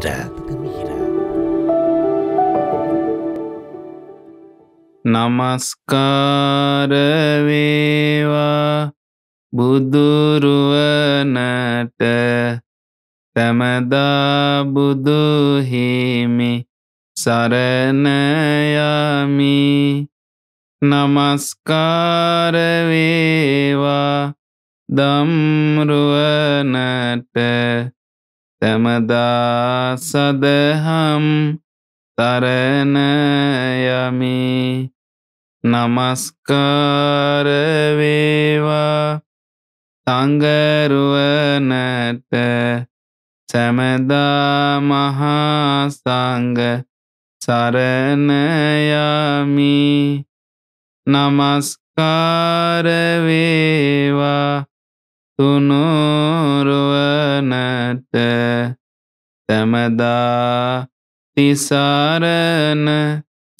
Gembira. නමස්කාර වේවා බුදුරුවනට තැමදා බුදුහිමි සරණයමි නමස්කාර වේවා දම්රුවනට තැමදා සදහම් තරණයමි නමස්කාරවේවා සංගරුවනට සැමදා මහාසංග සරණයමි නමස්කාරවේවා තුනුරුවනට තැමදා තිසාරණ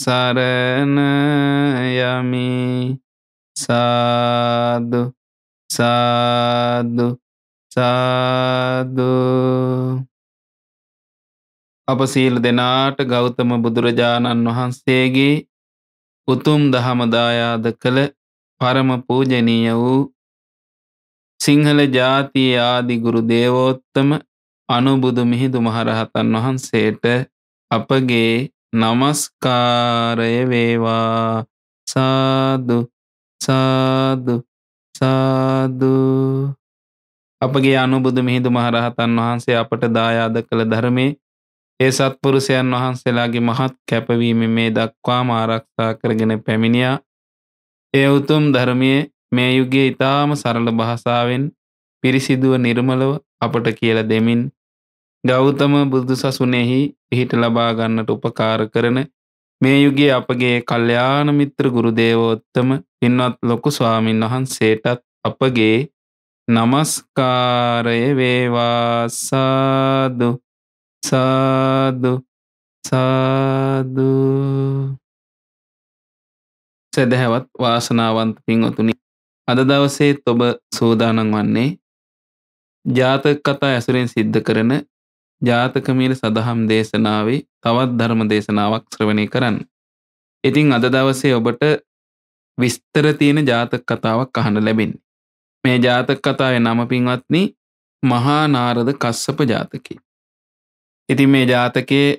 සරණ යමි සාදු සාදු සාදු අප සීල් දෙනාට ගෞතම බුදුරජාණන් වහන්සේගේ උතුම් දහමදායාද කළ පරම පූජනීය වූ සිංහල ජාතියේ ආදිගුරු දේවෝත්තම අනුබුදු මිහිඳු මහරහතන් වහන්සේට අපගේ නමස්කාරය වේවා සාදු සාදු සාදු අපගේ අනුබුදු මිහිඳු මහරහතන් වහන්සේ අපට දායාද කළ ධර්මයේ ඒ සත්පුරුෂයන් වහන්සේලාගේ මහත් කැපවීම මේ දක්වාම ආරක්ෂා කරගෙන පැමිණියා ඒ උතුම් ධර්මයේ මේ යුගයේ ඉතාම සරල භාෂාවෙන් පිරිසිදුව නිර්මලව අපට කියල දෙමින් ගෞතම බුදු සසුනෙහි පිහිට ලබා ගන්නට උපකාර කරන මේ යුගයේ අපගේ කල්යාණ මිත්‍ර ගුරු දේවෝත්තම පින්වත් ලොකු ස්වාමින් වහන්සේටත් අපගේ নমස්කාරය වේවා සාදු සාදු සාදු සදහවත් වාසනාවන්ත පින්වතුනි අද දවසේත් ඔබ සූදානන් වන්නේ ජාතක කතා ඇසුරෙන් සිද්ධ කරන ජාතකමීර සදහම් දේශනාවේ තවත් ධර්ම දේශනාවක් ශ්‍රවණය කරන්න. ඉතිං අද දවසේ ඔබට විස්තර තියෙන ජාතක කතාවක් අහන ලැබෙන්නේ. මේ ජාතක කතාවේ නම පින්වත්නි මහා නාරද කස්සප ජාතකේ. ඉතින් මේ ජාතකයේ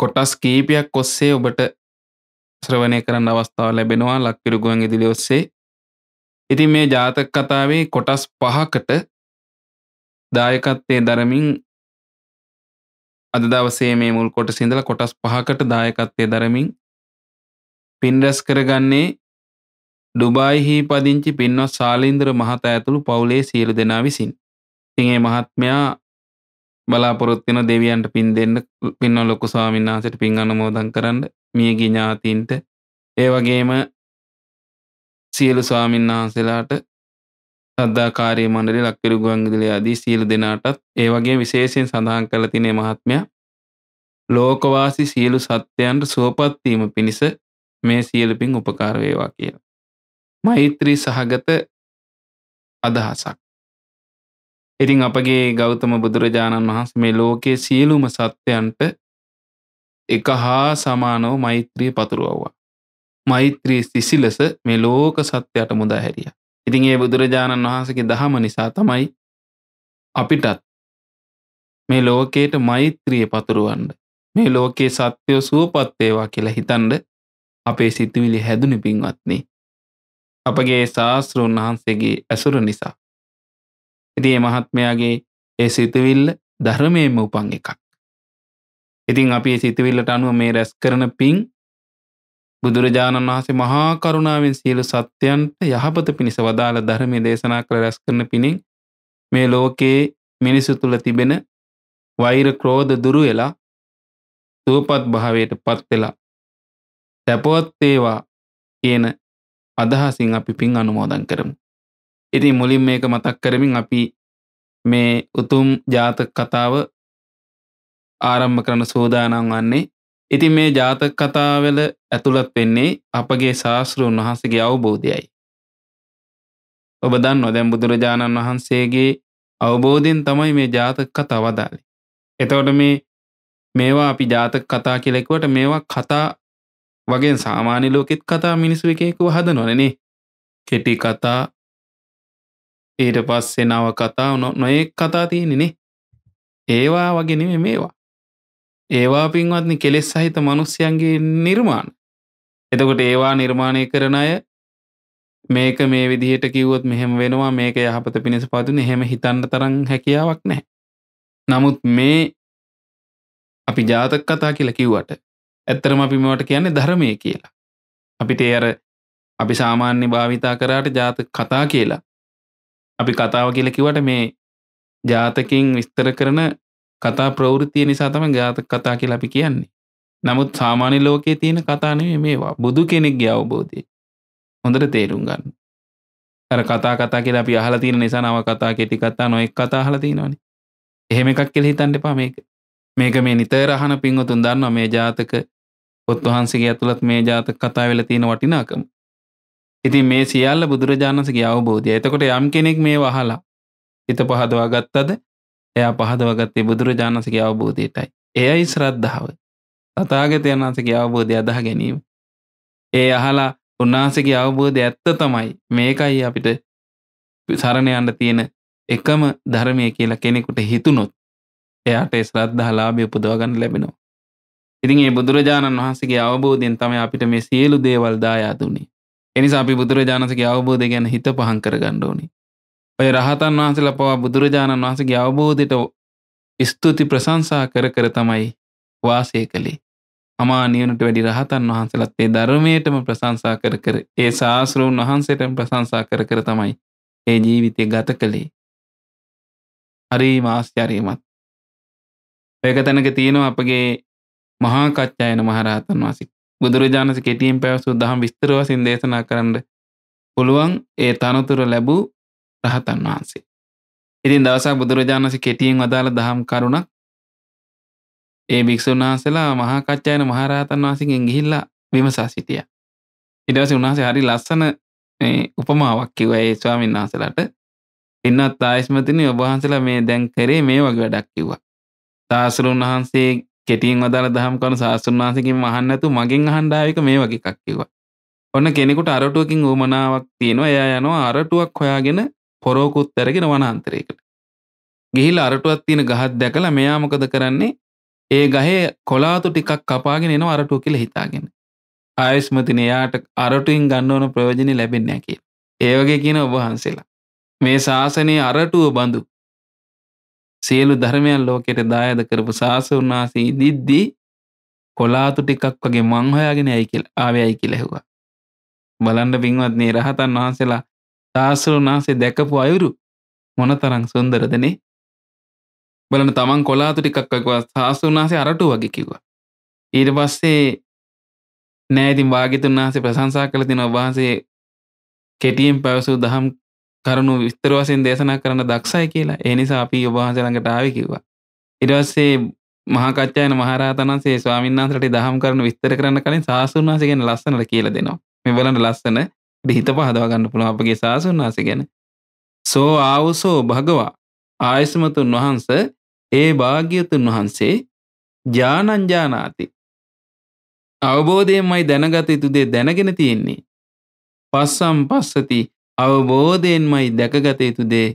කොටස් කීපයක් ඔස්සේ ඔබට ශ්‍රවණය කරන්න අවස්ථාව ලැබෙනවා ලක්විරුගුවන් ඉදිලි ඔස්සේ ඉතින් මේ ජාතක කතාවේ කොටස් පහකට දායකත්වය දරමින් අද දවසේ මේ මුල් කොට සිඳල කොටස් පහකට දායකත්වය දරමින් පින්රැස් කරගන්නේ ඩුබායිහි පදිංචි පින්වත් සාලින්ද්‍ර මහතා ඇතුළු පවුලේ සියලු දෙනා විසින්. ඉතින් ඒ මහත්මයා බලාපොරොත්තු වෙන දෙවියන්ට පින් දෙන්න පින්ව ලොකු ස්වාමීන් වහන්සේට පින් අනුමෝදන් කරන්න මියගිය ඥාතීන්ට ඒ වගේම සියලු ස්වාමීන් වහන්සේලාට සද්ධාකාරී මණ්ඩලේ ලක්පිරු ගුවන්විදුලිය ආදී සියලු දෙනාටත් ඒ වගේ විශේෂයෙන් සඳහන් කරලා තියෙන මහත්මයා ලෝකවාසී සියලු සත්‍යයන්ට සුවපත් වීම පිණිස මේ සියලු පින් උපකාර වේවා කියලා. මෛත්‍රී සහගත අදහසක්. ඉතින් අපගේ ගෞතම බුදුරජාණන් වහන්සේ මේ ලෝකයේ සියලුම සත්‍යයන්ට එක හා සමානව මෛත්‍රිය පතුරවවා. මෛත්‍රී සිසිලස මේ ලෝක සත්‍යයට මුදා හැරිය. ඉතින් ඒ බුදුරජාණන් වහන්සගේ දහම නිසා තමයි අපිටත් මේ ලෝකයට මෛත්‍රිය පතුරුවන්ඩ මේ ලෝකයේ සත්‍යයෝ සුවපත්තේවා කියලා හිතන්ඩ අපේ සිතුවිලි හැදුනි පින්වත්නේ. අපගේ ශාස්තෘන් වහන්සේගේ ඇසුර නිසා. ඉතිේ මහත්මයාගේ ඒ සිතුවිල්ල ධර්මයම උපන් එකක්. ඉතින් අපි සිතුවිල්ලට අනුව මේ රැස් කරන පින් බුදුරජාණන් වහන්සේ මහා කරුණාවෙන් සියලු සත්‍යයන්ට යහපත පිණිස වදාළ ධර්මයේ දේශනා කළ රැස් කරන පිණින් මේ ලෝකයේ මිනිසු තුල තිබෙන වෛර ක්‍රෝධ දුරු වෙලා සුවපත් භාවයට පත් වෙලා තැපවත් වේවා කියන අදහසින් අපි පින් අනුමෝදන් කරමු. ඉතින් මුලින් මේක මතක් කරමින් අපි මේ උතුම් ජාතක කතාව ආරම්භ කරන සෝදානම් වන්නේ ඉතින් මේ ජාතක කතාවල ඇතුළත් වෙන්නේ අපගේ ශාස්තෘන් වහන්සගේ අවබෝධයයි. ඔබ දන්න දැම් බුදුරජාණන් වහන්සේගේ අවබෝධයෙන් තමයි මේ ජාතක කතා වදාලි. එතවට මේ මේවා අපි ජාතක කතා කෙලෙකුවට මේවා කතා වගේ සාමාන්‍ය ලෝකෙත් කතා මිනිස්සු එකෙකු හද නොනනේ කෙටි කතා ඊට පස්සේ නව කතා නොයෙක් කතා තියෙනනේ ඒවා වගෙනම මේවා ඒවා පින්වත්නි කෙලෙස් සහිත මනුස්්‍යයන්ගේ නිර්මාණ. එතකොට ඒවා නිර්මාණය කරන අය මේක මේ විදිහට කිව්වොත් මෙහෙම වෙනවා මේක යහපත පිණිස පතුන එහෙම හිතන්න තරම් හැකියාවක් නැහැ. නමුත් මේ අපි ජාතක කතා කියලා කිව්වට ඇත්තරම අපි මේවට කියන්නේ ධර්මය කියලා. අපිට අර අපි සාමාන්‍ය භාවිතා කරාට ජාතක කතා කියලා. අපි කතාව කියලා කිවට මේ ජාතකින් විස්තර කරන කතා ප්‍රවෘතිය නිසා තම ගාත කතා කියලා අපි කියන්නේ. නමුත් සාමාන්‍ය ලෝකයේ තියෙන කතානේ මේවා බුදු කෙනෙක්ගේ අවබෝධය. හොඳට තේරුම් ගන්න. අර කතා කතා කියලා අපි අහලා තියෙන නිසා නව කතා කෙටි කතා නොඑක් කතා අහලා තියෙනවනේ. එහෙම එකක් කියලා හිතන්න එපා මේක. මේක මේ නිතර අහන පින්වතුන් දන්නවා මේ ජාතක පොත් වහන්සේගේ ඇතුළත් මේ ජාතක කතා වෙලා තියෙන වටිනාකම. ඉතින් මේ සියල්ල බුදුරජාණන්සේගේ අවබෝධය. එතකොට යම් කෙනෙක් මේ වහලා හිත පහදවා ගත්තද එයා පහදවගත්තේ බුදුරජාණන්සගේ අවබෝධයටයි. එයයි ශ්‍රද්ධාව. තථාගතයන් වහන්සේගේ අවබෝධය අදහ ගැනීම. ඒ අහලා උන්වහන්සේගේ අවබෝධය ඇත්ත තමයි. මේකයි අපිට සරණ යන්න තියෙන එකම ධර්මය කියලා කෙනෙකුට හිතුනොත් එයාට ඒ ශ්‍රද්ධා ලාභය උපදවා ගන්න ලැබෙනවා. ඉතින් ඒ බුදුරජාණන් වහන්සේගේ අවබෝධයෙන් තමයි අපිට මේ සියලු දේවල් දායාදුනේ. එනිසා අපි බුදුරජාණන්සේගේ අවබෝධය ගැන හිත පහන් කරගන්න ඕනේ. ඔය රහතන් වහන්සේලා පවා බුදුරජාණන් වහන්සේගේ අවබෝධයට ස්තුති ප්‍රශංසා කර කර තමයි වාසය කළේ. අමා නිවනට වැඩි රහතන් වහන්සේලාත් ඒ ධර්මයටම ප්‍රශංසා කර කර ඒ ශාස්ත්‍රූන් වහන්සේටම ප්‍රශංසා කර කර තමයි ඒ ජීවිතය ගත කළේ. හරිම ආශ්චර්යමත්. ඒක තැනක තියෙනවා අපගේ මහා කච්චායන මහරහතන් වහන්සේ. බුදුරජාණන්සේ කෙටියෙන් පැවසු දහම් විස්තර වශයෙන් දේශනා කරන්න පුළුවන් ඒ තනතුර ලැබූ රහතන් වහන්සේ. ඉතින් දවසක් බුදුරජාණන්ස කෙටියෙන් වදාළ දහම් කරුණක් ඒ භික්ෂුන් වහන්සේලා මහා කච්චායන මහරහතන් වහන්සේගෙන් ගිහිල්ලා විමසා සිටියා. ඊට පස්සේ උන්වහන්සේ හරි ලස්සන මේ උපමාවක් කිව්වා ඒ ස්වාමීන් වහන්සේලාට. පින්වත් ආයස්මතිනි ඔබ වහන්සේලා මේ දැන් කරේ මේ වගේ වැඩක් කිව්වා. සාසුරුන් වහන්සේ කෙටියෙන් වදාළ දහම් කරුණු සාසුරුන් වහන්සේගෙන් අහන්න නැතු මගෙන් අහන්න ආව එක මේ වගේ එකක් කිව්වා. ඔන්න කෙනෙකුට අරටුවකින් උමනාවක් තියෙනවා එයා යනවා අරටුවක් හොයාගෙන පොරෝකුත් ඇරගෙන වනාන්තරයකට. ගිහිල් අරටුවත් තියෙන ගහත් දැකලා මෙයා මොකද කරන්නේ ඒ ගහේ කොලාතු ටිකක් කපාගෙන එනවා අරටුව කියලා හිතාගෙන. ආයස්මතින එයාට අරටුයින් ගන්න ඕන ප්‍රයෝජනෙ ලැබෙන්නේ නැහැ කියලා. ඒ වගේ කියන ඔබ වහන්සේලා. මේ ශාසනයේ අරටුව බඳු සියලු ධර්මයන් ලෝකයට දායද කරපු සාසුන් වහන්සේ ඉදිද්දී කොලාතු ටිකක් වගේ මං හොයාගෙන ඇයි කියලා ආවේ ඇයි කියලා ඇහුවා. බලන්න පින්වත්නි රහතන් වහන්සේලා තාසරුනාසේ දැකපු අයුරු මොන තරං සුන්දරදනේ බලන තමන් කොලාතු ටිකක්කව සාසුනාසේ අරටු වගේ කිව්වා ඊට පස්සේ නෑතින් භාගිතුන් වහසේ ප්‍රසංසා කළ තින ඔබහන්සේ කෙටියෙන් පැවසූ දහම් කරුණු විස්තර වසයෙන් දේශනා කරන්න දක්ෂයි කියලා ඒ නිසා අපි ඔබහන්සළඟට ආවි කිව්වා. ඉරවස්සේ මහාකච්ඡායන මහරහතන්සේ ස්වාමීන් වහන්සේට දහම් කරුණු විස්තර කරන්න කලින් සාසුන් වහන්සේගෙන ලස්සනට කියලා දෙනවා. මේ බලන්න ලස්සන බිහිත පහදවගන්න පුළුව අපගේ සාසුන් වහස ගැන. සෝ ආවුසෝ භගවා ආයසමතුන් වහන්ස ඒ භාග්‍යතුන් වහන්සේ ජානංජානාති. අවබෝධයෙන්මයි දැනගත යුතුදේ දැනගෙන තියෙන්නේ. පස්සම් පස්සති අවබෝධයෙන්මයි දැකගත යුතුදේ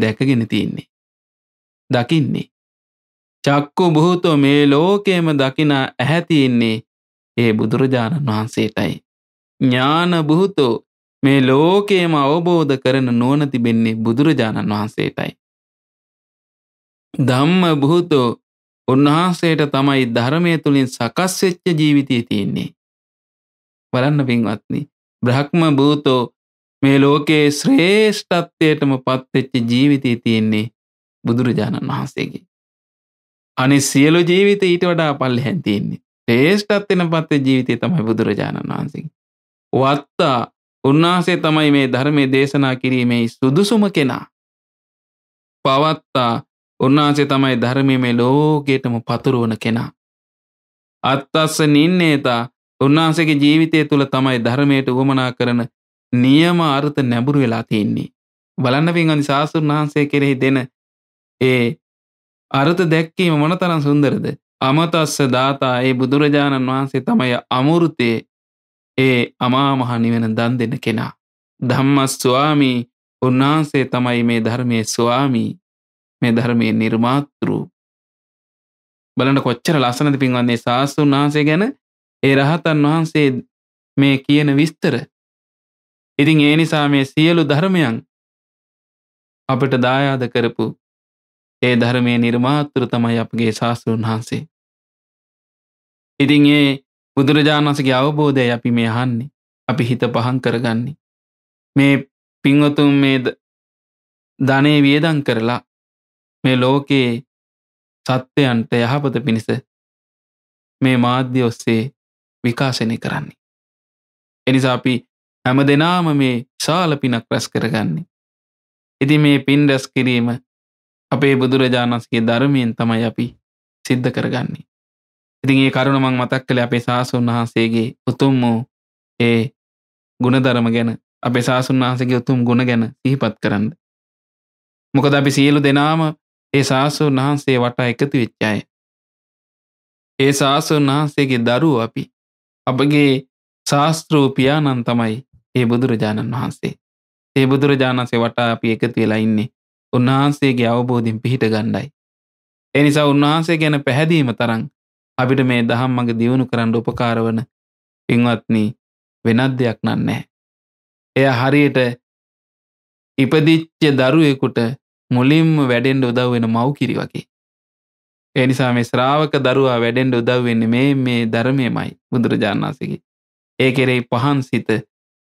දැකගෙන තියෙන්නේ. දකින්නේ. චක්කු බොහෝතෝ මේ ලෝකයේම දකිනා ඇහැතියෙන්නේ ඒ බුදුරජාණන් වහන්සේටයි. ඥාන බුහුතෝ මේ ලෝකයේම අවබෝධ කරන නුවණ තිබෙන්නේ බුදුරජාණන් වහන්සේටයි. ධම්ම භූතෝ උන්වහන්සේට තමයි ධර්මය තුළින් සකස් වෙච්ච ජීවිතය තියෙන්නේ. බලන්න පින්වත්නි, බ්‍රහ්ම භූතෝ මේ ලෝකයේ ශ්‍රේෂ්ඨත්වයටම පත්වෙච්ච ජීවිතය තියෙන්නේ බුදුරජාණන් වහන්සේගේ. අනි සියලු ජීවිත ඊට වඩා පල්ලෙහැන් තියෙන්නේ. ශ්‍රේෂ්ඨත්වයෙන් පත්වෙච්ච ජීවිතය තමයි බුදුරජාණන් වහන්සේගේ. වත්තා උන්වහන්සේ තමයි මේ ධර්මය දේශනා කිරීමේ සුදුසුම කෙනා. පවත්තා උන්වහන්සේ තමයි ධර්මය මේ ලෝකයටම පතුරුවන කෙනා. අත්තස්ස නින්නේතා උන්වහන්සේගේ ජීවිතය තුළ තමයි ධර්මයට වුවමනා කරන නියම අර්ථ නැඹුරු වෙලා තියෙන්නේ. බලන්න පින්වන්දි සාසුන් වහන්සේ කෙරෙහි දෙන ඒ අර්ථ දැක්කීම මොනතරම් සුන්දරද? අමතස්ස දාතා ඒ බුදුරජාණන් වහන්සේ තමයි අමෘතේ ඒ අමාමහනිවෙන දන් දෙන කෙනා. ධම්මස් ස්වාමී උන්වහන්සේ තමයි මේ ධර්මය ස්වාමී මේ ධර්මය නිර්මාතෘූ. බලට කොච්චර ලසනද පින්වන්නේ ශාස්තෘන් වහන්සේ ගැන ඒ රහතන් වහන්සේ මේ කියන විස්තර. ඉතින් ඒ නිසා මේ සියලු ධර්මයන් අපට දායාද කරපු ඒ ධර්මය නිර්මාතෘ තමයි අපගේ ශාස්තෘන් වහන්සේ. ඉතින් ඒ බුදුරජාණන් වසගේ අවබෝධය අපි මේ හන්නේ අපි හිත පහන් කරගන්නේ. මේ පිංවතුම් මේ ධනේ වියදං කරලා මේ ලෝකයේ සත්‍යයන්ට යහපත පිණිස මේ මාධ්‍ය ඔස්සේ විකාශනය කරන්නේ. එනිසා අපි හැම දෙනාම මේ ශාල පිනක් රැස් කරගන්නේ. ඉති මේ පින් රැස් කිරීම අපේ බුදුරජාණන්සගේ ධර්මයෙන් තමයි අපි සිද්ධ කරගන්නේ. ඉතින් ඒ කරුණ මං මතක් කළ අපේ සාසුන් වහන්සේගේ උතුම් වූ ඒ ගුණධර්ම ගැන අපේ සාසුන් වහන්සේගේ උතුම් ගුණ ගැන සිහිපත් කරන්න. මොකද අපි සියලු දෙනාම ඒ සාසුන් වහන්සේ වටා එකතු වෙච්ච අය. ඒ සාසුන් වහන්සේගේ දරුවෝ අපි. අපගේ ශාස්ත්‍රූ පියාණන් තමයි ඒ බුදුරජාණන් වහන්සේ. ඒ බුදුරජාණන්සේ වටා අපි එකතු වෙලා ඉන්නේ. උන්වහන්සේගේ අවබෝධින් පිහිට ගණ්ඩයි. එනිසා උන්වහන්සේ ගැන පැහැදීම තරන් අපිට මේ දහම් මඟ දියුණු කරන්න උපකාරවන පින්වත්නී වෙනත් දෙයක් නන්නේ. එය හරියට ඉපදිච්ච දරුවෙකුට මුලින්ම වැඩෙන්ඩ උදව් වෙන මව්කිරි වගේ. එනිසා මේ ශ්‍රාවක දරුවා වැඩෙන්ඩ උදව්වෙන්න මේ මේ ධර්මයමයි බුදුරජාණාසකි. ඒ කෙරෙයි පහන් සිත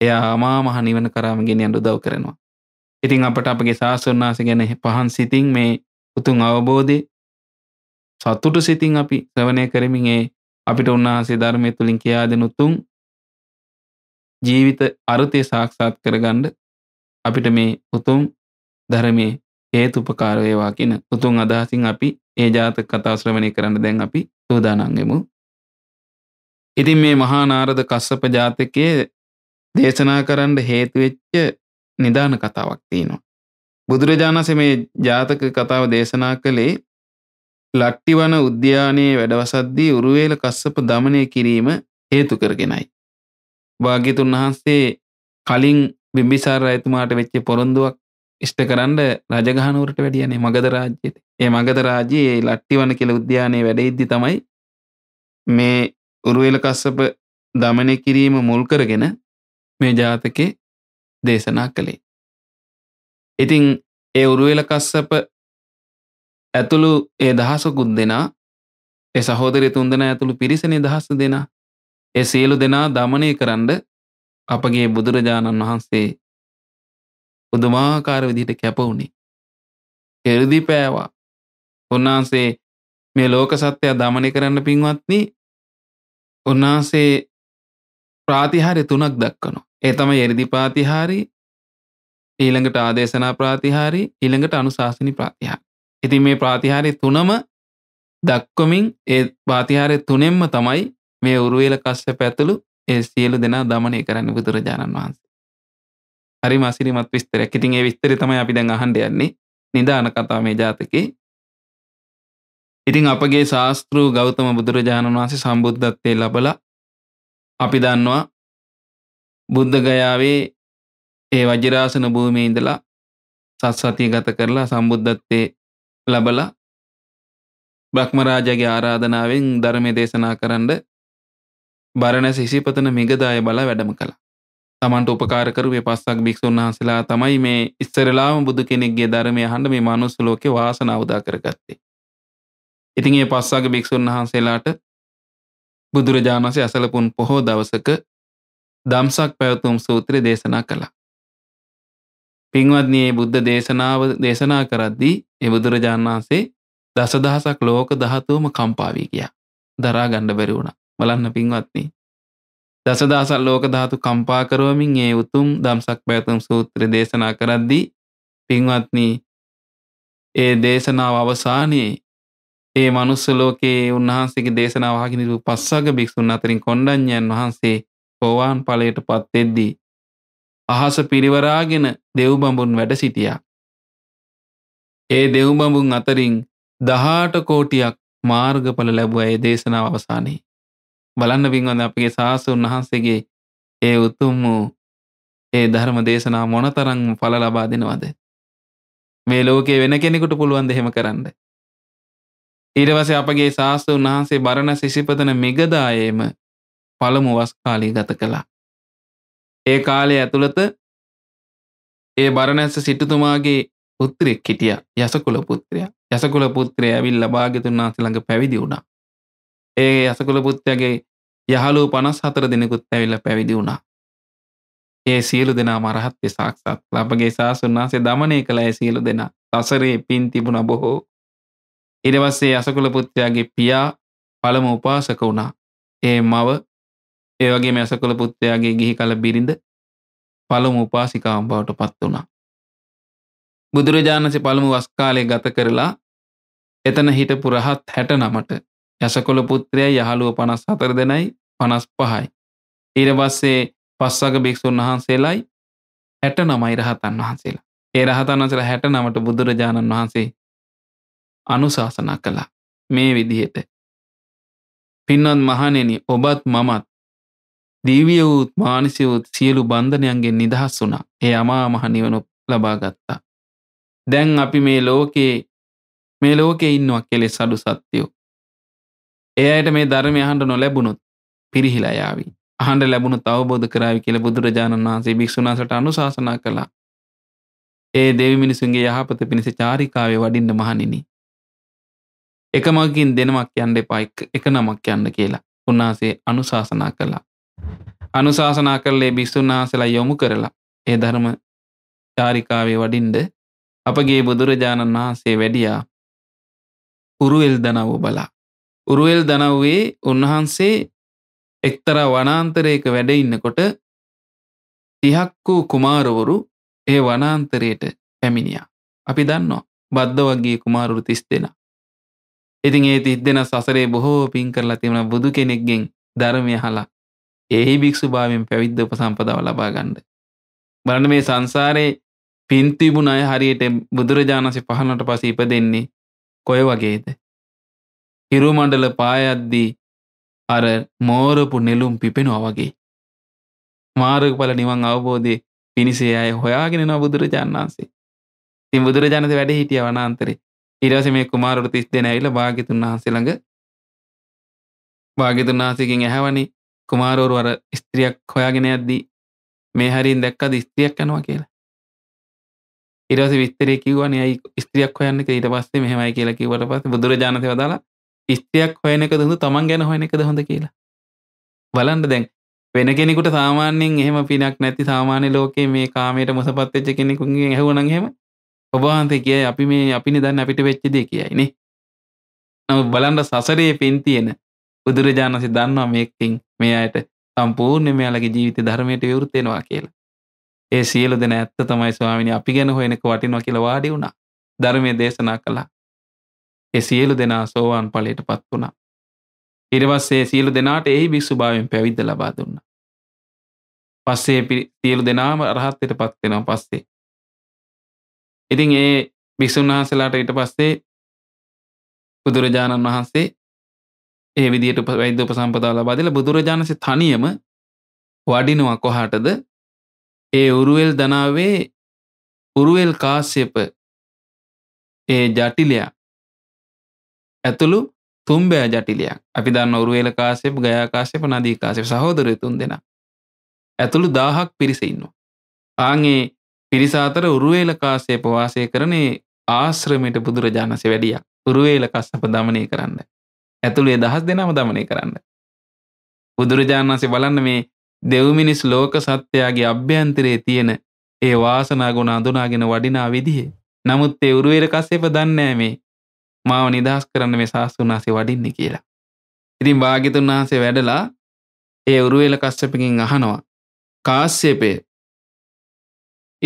එයා අමාමහ නිවන කරාම ගෙනියන් උදව් කරනවා. ඉතිං අපට අපගේ ශාසුන්නාස ගැන පහන් සිතින් මේ උතුන් අවබෝධය සතුට සිතින් අපි ශ්‍රවණය කරමින් ඒ අපිට උන්වහන්සේ ධර්මය තුළින් කියා දෙන උතුම් ජීවිත අර්ථය සාක්ෂාත් කරගන්න අපිට මේ උතුම් ධර්මයේ හේතුපකාර වේවා කියන උතුම් අදහසින් අපි ඒ ජාතක කතා ශ්‍රවණය කරන්න දැන් අපි සූදානම් වෙමු. ඉතින් මේ මහා නාරද කස්සප ජාතකයේ දේශනා කරන්න හේතු වෙච්ච නිදාන කතාවක් තියෙනවා. බුදුරජාණන්සේ මේ ජාතක කතාව දේශනා කළේ ලක්ටිවන උද්‍යානයේ වැඩවසද්දී උරුවේල කස්සප දමනය කිරීම හේතු කරගෙනයි. භාග්‍යතුන් වහන්සේ කලින් බිම්බිසාර රජතුමාට වෙච්ච පොරොන්දුවක් ඉෂ්ට කරන්න රජගහනුවරට වැඩියනේ මගධ රාජ්‍යයට. ඒ මගධ රාජ්‍යයේ ලක්ටිවන කියලා උද්‍යානයේ වැඩෙද්දි තමයි මේ උරුවේල කස්සප දමනය කිරීම මුල් කරගෙන මේ ජාතකේ දේශනා කළේ. ඉතින් ඒ උරුවේල කස්සප ඇතුළු ඒ දහසකුත් දෙනා ඒ සහෝදරය තුන්දෙන ඇතුළු පිරිස නිදහස දෙනා ඒ සියලු දෙනා දමනය කරන්න අපගේ බුදුරජාණන් වහන්සේ පුදුමාකාර විදිහට කැපවුණේ කෙරදි පෑවා උන්වහන්සේ මේ ලෝක සත්‍යය දමනය කරන්න පින්වත්නි උන්වහන්සේ ප්‍රාතිහාරය තුනක් දක්වනවා. ඒ තමයි එරිදි ප්‍රාතිහාරි ඊළඟට ආදේශනා ප්‍රාතිහාරි ඊළඟට අනුශාසනි ප්‍රාතිහාරි. ඉතින් මේ ප්‍රාතිහාරය තුනම දක්වමින් ඒ ප්‍රාතිහාරය තුනෙන්ම තමයි මේ උරුවේල කස්ස පැතුළු ඒ සියලු දෙනා දමනය කරන්න බුදුරජාණන් වහන්සේ. හරි මසිරිමත් විස්තරයක් ඉතින් ඒ විස්තරය තමයි අපි දැන් අහන්ඩ යන්නේ නිදාන කතා මේ ජාතකේ ඉතිං අපගේ ශාස්තෘ ගෞතම බුදුරජාණන් වහන්සේ සම්බුද්ධත්වය ලබල අපි දන්නවා බුද්ධගයාවේ ඒ වජරාසන භූමය ඉඳලා සත්සතිය ගත කරලා සම්බුද්ධත්තේ ලබලා බ්‍රහ්මරාජගේ ආරාධනාවෙන් ධර්මය දේශනා කරන්න බරණැස ඉසිපතන මිගදාය බලා වැඩම කළා. තමන්ට උපකාර කරුවේ පස්සක් භික්ෂුන් වහන්සේලා තමයි මේ ඉස්සරලාම බුදු කෙනෙක්ගේ ධර්මය අහන්න මේ මනුස්ස ලෝකේ වාසනාව උදා කරගත්තේ. ඉතින් මේ පස්සක් භික්ෂුන් වහන්සේලාට බුදුරජාණන් වහන්සේ අසලපුන් පොහෝ දවසක දම්සක් පැවතුම් සූත්‍රය දේශනා කළා. පින්වත්නයේ බුද්ධ දේශනාව දේශනා කරද්දී එබුදුරජාණන් වහන්සේ දසදහසක් ලෝක දහතුවම කම්පාවී කියා දරා ගණ්ඩ බැරි වුණ බලන්න පින්වත්න්නේ දසදහසල් ලෝක ධාතු කම්පාකරුවමින් ඒ උතුම් දම්සක් පැතුම් සූත්‍ර දේශනා කරද්දී පින්වත්නී ඒ දේශනාව අවසානයේ ඒ මනුස්ස ලෝකයේ උන්වහන්සේගේ දේශනාවහගිනිරු පස්සග භික්‍ෂුන් අතරින් කොණ්ඩඥයන් වහන්සේ පෝවාන් පලයට පත්වෙෙද්දී අහස පිරිවරාගෙන දෙව් බඹුන් වැඩ සිටියා ඒ දෙව්බඹුන් අතරින් දහාට කෝටියක් මාර්ගඵල ලැබුව ඒ දේශනාව අවසානයේ. බලන්න පින්වද අපගේ සාසුන් වහන්සේගේ ඒ උතුම් වූ ඒ ධර්ම දේශනා මොනතරම් ඵල ලබා දෙනවද? මේ ලෝකේ වෙන කෙනෙකුට පුළුවන් ද එහෙම කරන්න? ඊට පස්සේ අපගේ සාස්තුන් වහන්සේ බරණැස සිසිපතන මිගදායේම පළමු වස් කාලය ගත කළා. ඒ කාලය ඇතුළත ඒ බරණැස සිටුතුමාගේ පුත්‍රයෙක් හිටිය යසකුල පුත්‍රයා යසකුල පුත්‍රය ඇවිල් ලබාගතුන් වහන්සේ ළඟ පැවිදි වුණා. ඒ යසකුල පුත්‍රයාගේ යහළු පනස් හතර දෙනෙකුත් ඇවිල්ල පැවිදි වුණා. ඒ සියලු දෙනා මරහත්්‍ය සාක්ෂත් ලබගේ සාසුන් වහන්සේ දමනය කළ ඇ සියලු දෙෙන සසරේ පින් තිබුණ බොහෝ. ඉඩවස්සේ යසකුල පුත්‍රයාගේ පියා පළම උපාසක වුණා. ඒ මව ඒවගේ මැසකුල පුත්‍රයාගේ ගිහි කල බිරිඳ පළමු උපාසිකාම් බවට පත් වුණා. බුදුරජාණන්සේ පළමු වස් කාලේ ගත කරලා එතන හිටපු රහත් 69ට යසකොළ පුත්‍රයයි යහළුව 54 දෙනයි 55යි. ඊට පස්සේ පස්වග භික්ෂුන් වහන්සේලායි 69යි රහතන් වහන්සේලා. ඒ රහතන් වහන්සේලා 69ට බුදුරජාණන් වහන්සේ අනුශාසනා කළා. මේ විදිහට පින්වත් මහණෙනි ඔබත් මමත් දිව්‍ය වූත් මානසික වූත් සියලු බන්ධනයන්ගෙන් නිදහස් වුණා. ඒ අමා මහ නිවන ලබා ගත්තා. දැන් අපි මේ ලෝකයේ මේ ලෝකෙ ඉන්නවා කෙලෙස් අඩු සත්‍යයෝ. එයට මේ ධර්මය අහන්ට නොලැබුණොත් පිරිහිලායාවි. අහන්ට ලැබුණු අවබෝධ කරාවි කියල බුදුරජාණන් වහන්සේ භික්ෂුනාසට අනුශාසනා කළා. ඒ දෙවි මිනිසුන්ගේ යහපත පිණිස චාරිකාවේ වඩින්න මහනිනි. එක මගින් දෙනමක් යන්න එපා එක නමක් යන්න කියලා උන්වහන්සේ අනුශාසනා කළා. අනුශාසනා කරලේ භික්ෂුන් වහන්සේලා යොමු කරලා ඒ ධර්ම චාරිකාවේ වඩින්ද අපගේ බුදුරජාණන් වහන්සේ වැඩියා උරුවෙල් දනව්ව බලා. උරුවෙල් දනව්වේ උන්වහන්සේ එක්තරා වනාන්තරයක වැඩඉන්නකොට තිහක් වූ කුමාරවරු ඒ වනාන්තරයට පැමිණියා. අපි දන්නවා බද්ධ වගේ කුමාරුරු තිස් දෙෙන. ඉතින් ඒ තිස් දෙෙන සසරේ බොහෝ පින් කරලා තිබුණ බුදු කෙනෙක්ගෙන් ධර්මය හලා ඒහි භික්ෂු භාවෙන් පැවිද්ධ උපසම්පදාව ලබා ගණ්ඩ. බලන මේ සංසාරයේ පින්තිබුණ අය හරියට බුදුරජාණන්සේ පහනට පස ඉප දෙන්නේ කොය වගේද. හිරුමණ්ඩල පායද්දී අර මෝරපු නෙලුම් පිපෙනවා වගේ. මාර්ගඵල නිවන් අවබෝධය පිණිසේ අය හොයාගෙනන බුදුරජාණන්සේ. තින් බුදුරජාණත වැඩ හිටිය වනාන්තරේ ඉරස මේ කුමාරුට තිස් දෙන ඇවිල භාගිතුන් වහන්සේ ළඟ භාගිතුන් වහන්සේකින් ඇහැවනි කුමාරවරු අර ස්ත්‍රියක් හොයාගෙන යද්දී මේ හරින් දැක්කද ස්ත්‍රියක් යනවා කියලා. ඉරස විස්තරය කිවන යයි ස්ත්‍රියක් හොයන්න ඊට පස්සේ මෙහමයි කියලා කිවට පස බුදුරජාණත වදාලා ස්ත්‍රයක් හොයනක දුඳ තමන් ගැන හොයනකද හොඳ කියලා බලන්ට දැන් වෙන කෙනෙකුට සාමාන්‍යෙන් එහෙම පිනක් නැති සාමාන්‍ය ලෝකයේ මේ කාමයට මොසපත්ච්ච කෙනෙකුගේ ඇහවනන් හෙම ඔබහන්සේ කියයි අපි මේ අපි නිදන්න අපිට වෙච්චදේ කියයිනේ නම බලන්ට සසරයේ පින් තියෙන බුදුරජාණන්සේ දන්නවා මේක්තින් මේ අයට සම්පූර්ණ මෙයාලගේ ජීවිත ධර්මයට විවෘත්තෙනවා කියලා ඒ සියලු දෙන ඇත්ත තමයි ස්වාමිනි අපි ගැන හොයනක වටිනවා කියලා වාඩි වුණා. ධර්මයේ දේශනා කළා. ඒ සියලු දෙනා සෝවාන් ඵලයට පත් වුණා. ඊට පස්සේ සියලු දෙනාට එහි භික්ෂුභාවයෙන් පැවිද්ද ලබා දුන්නා. පස්සේ සියලු දෙනාම රහත්ත්වයට පත් වෙනවා පස්සේ. ඉතින් ඒ භික්ෂුන් වහන්සේලාට ඊට පස්සේ බුදුරජාණන් වහන්සේ ඒ විදිහට වෛද්‍ය උපසම්පදාව ලබා දීලා බුදුරජාණන්සේ තනියම වඩිනවා කොහාටද ඒ උරුවෙල් දනාවේ උරුවෙල් කාශ්‍යප ඒ ජටිලයා ඇතුළු තුම්බෑ ජටිලයක් අපි දන්න ඔරුවේල කාශයප ගයාකාශයප නදී කාශය සහෝදරය තුන් දෙෙන ඇතුළු දාහක් පිරිසඉන්නවා. ආගේ පිරිසාතර උරුවේල කාශයප වාසය කරනේ ආශ්‍රමයට බුදුරජාණන්සේ වැඩියක් උරුවේල කස්සප දමනය කරන්න. ඇතුළේ දහස් දෙනම දමනය කරන්න. බුදුරජාණන්සේ බලන්න මේ දෙව්මිනිස් ලෝක සත්‍යයාගේ අභ්‍යන්තරයේ තියෙන ඒ වාසනාගුණ අඳුනාගෙන වඩිනා විදිහේ. නමුත් ඒ උරුවෙර කස්සේප දන්නේ මේ මාව නිදහස් කරන්න මේ සාස්තුන් වහන්සේ වඩින්නේ කියලා. ඉතින් භාග්‍යතුන් වහන්සේ වැඩලා ඒ උරුවෙල කස්සපකින් අහනවා කාශ්‍යපය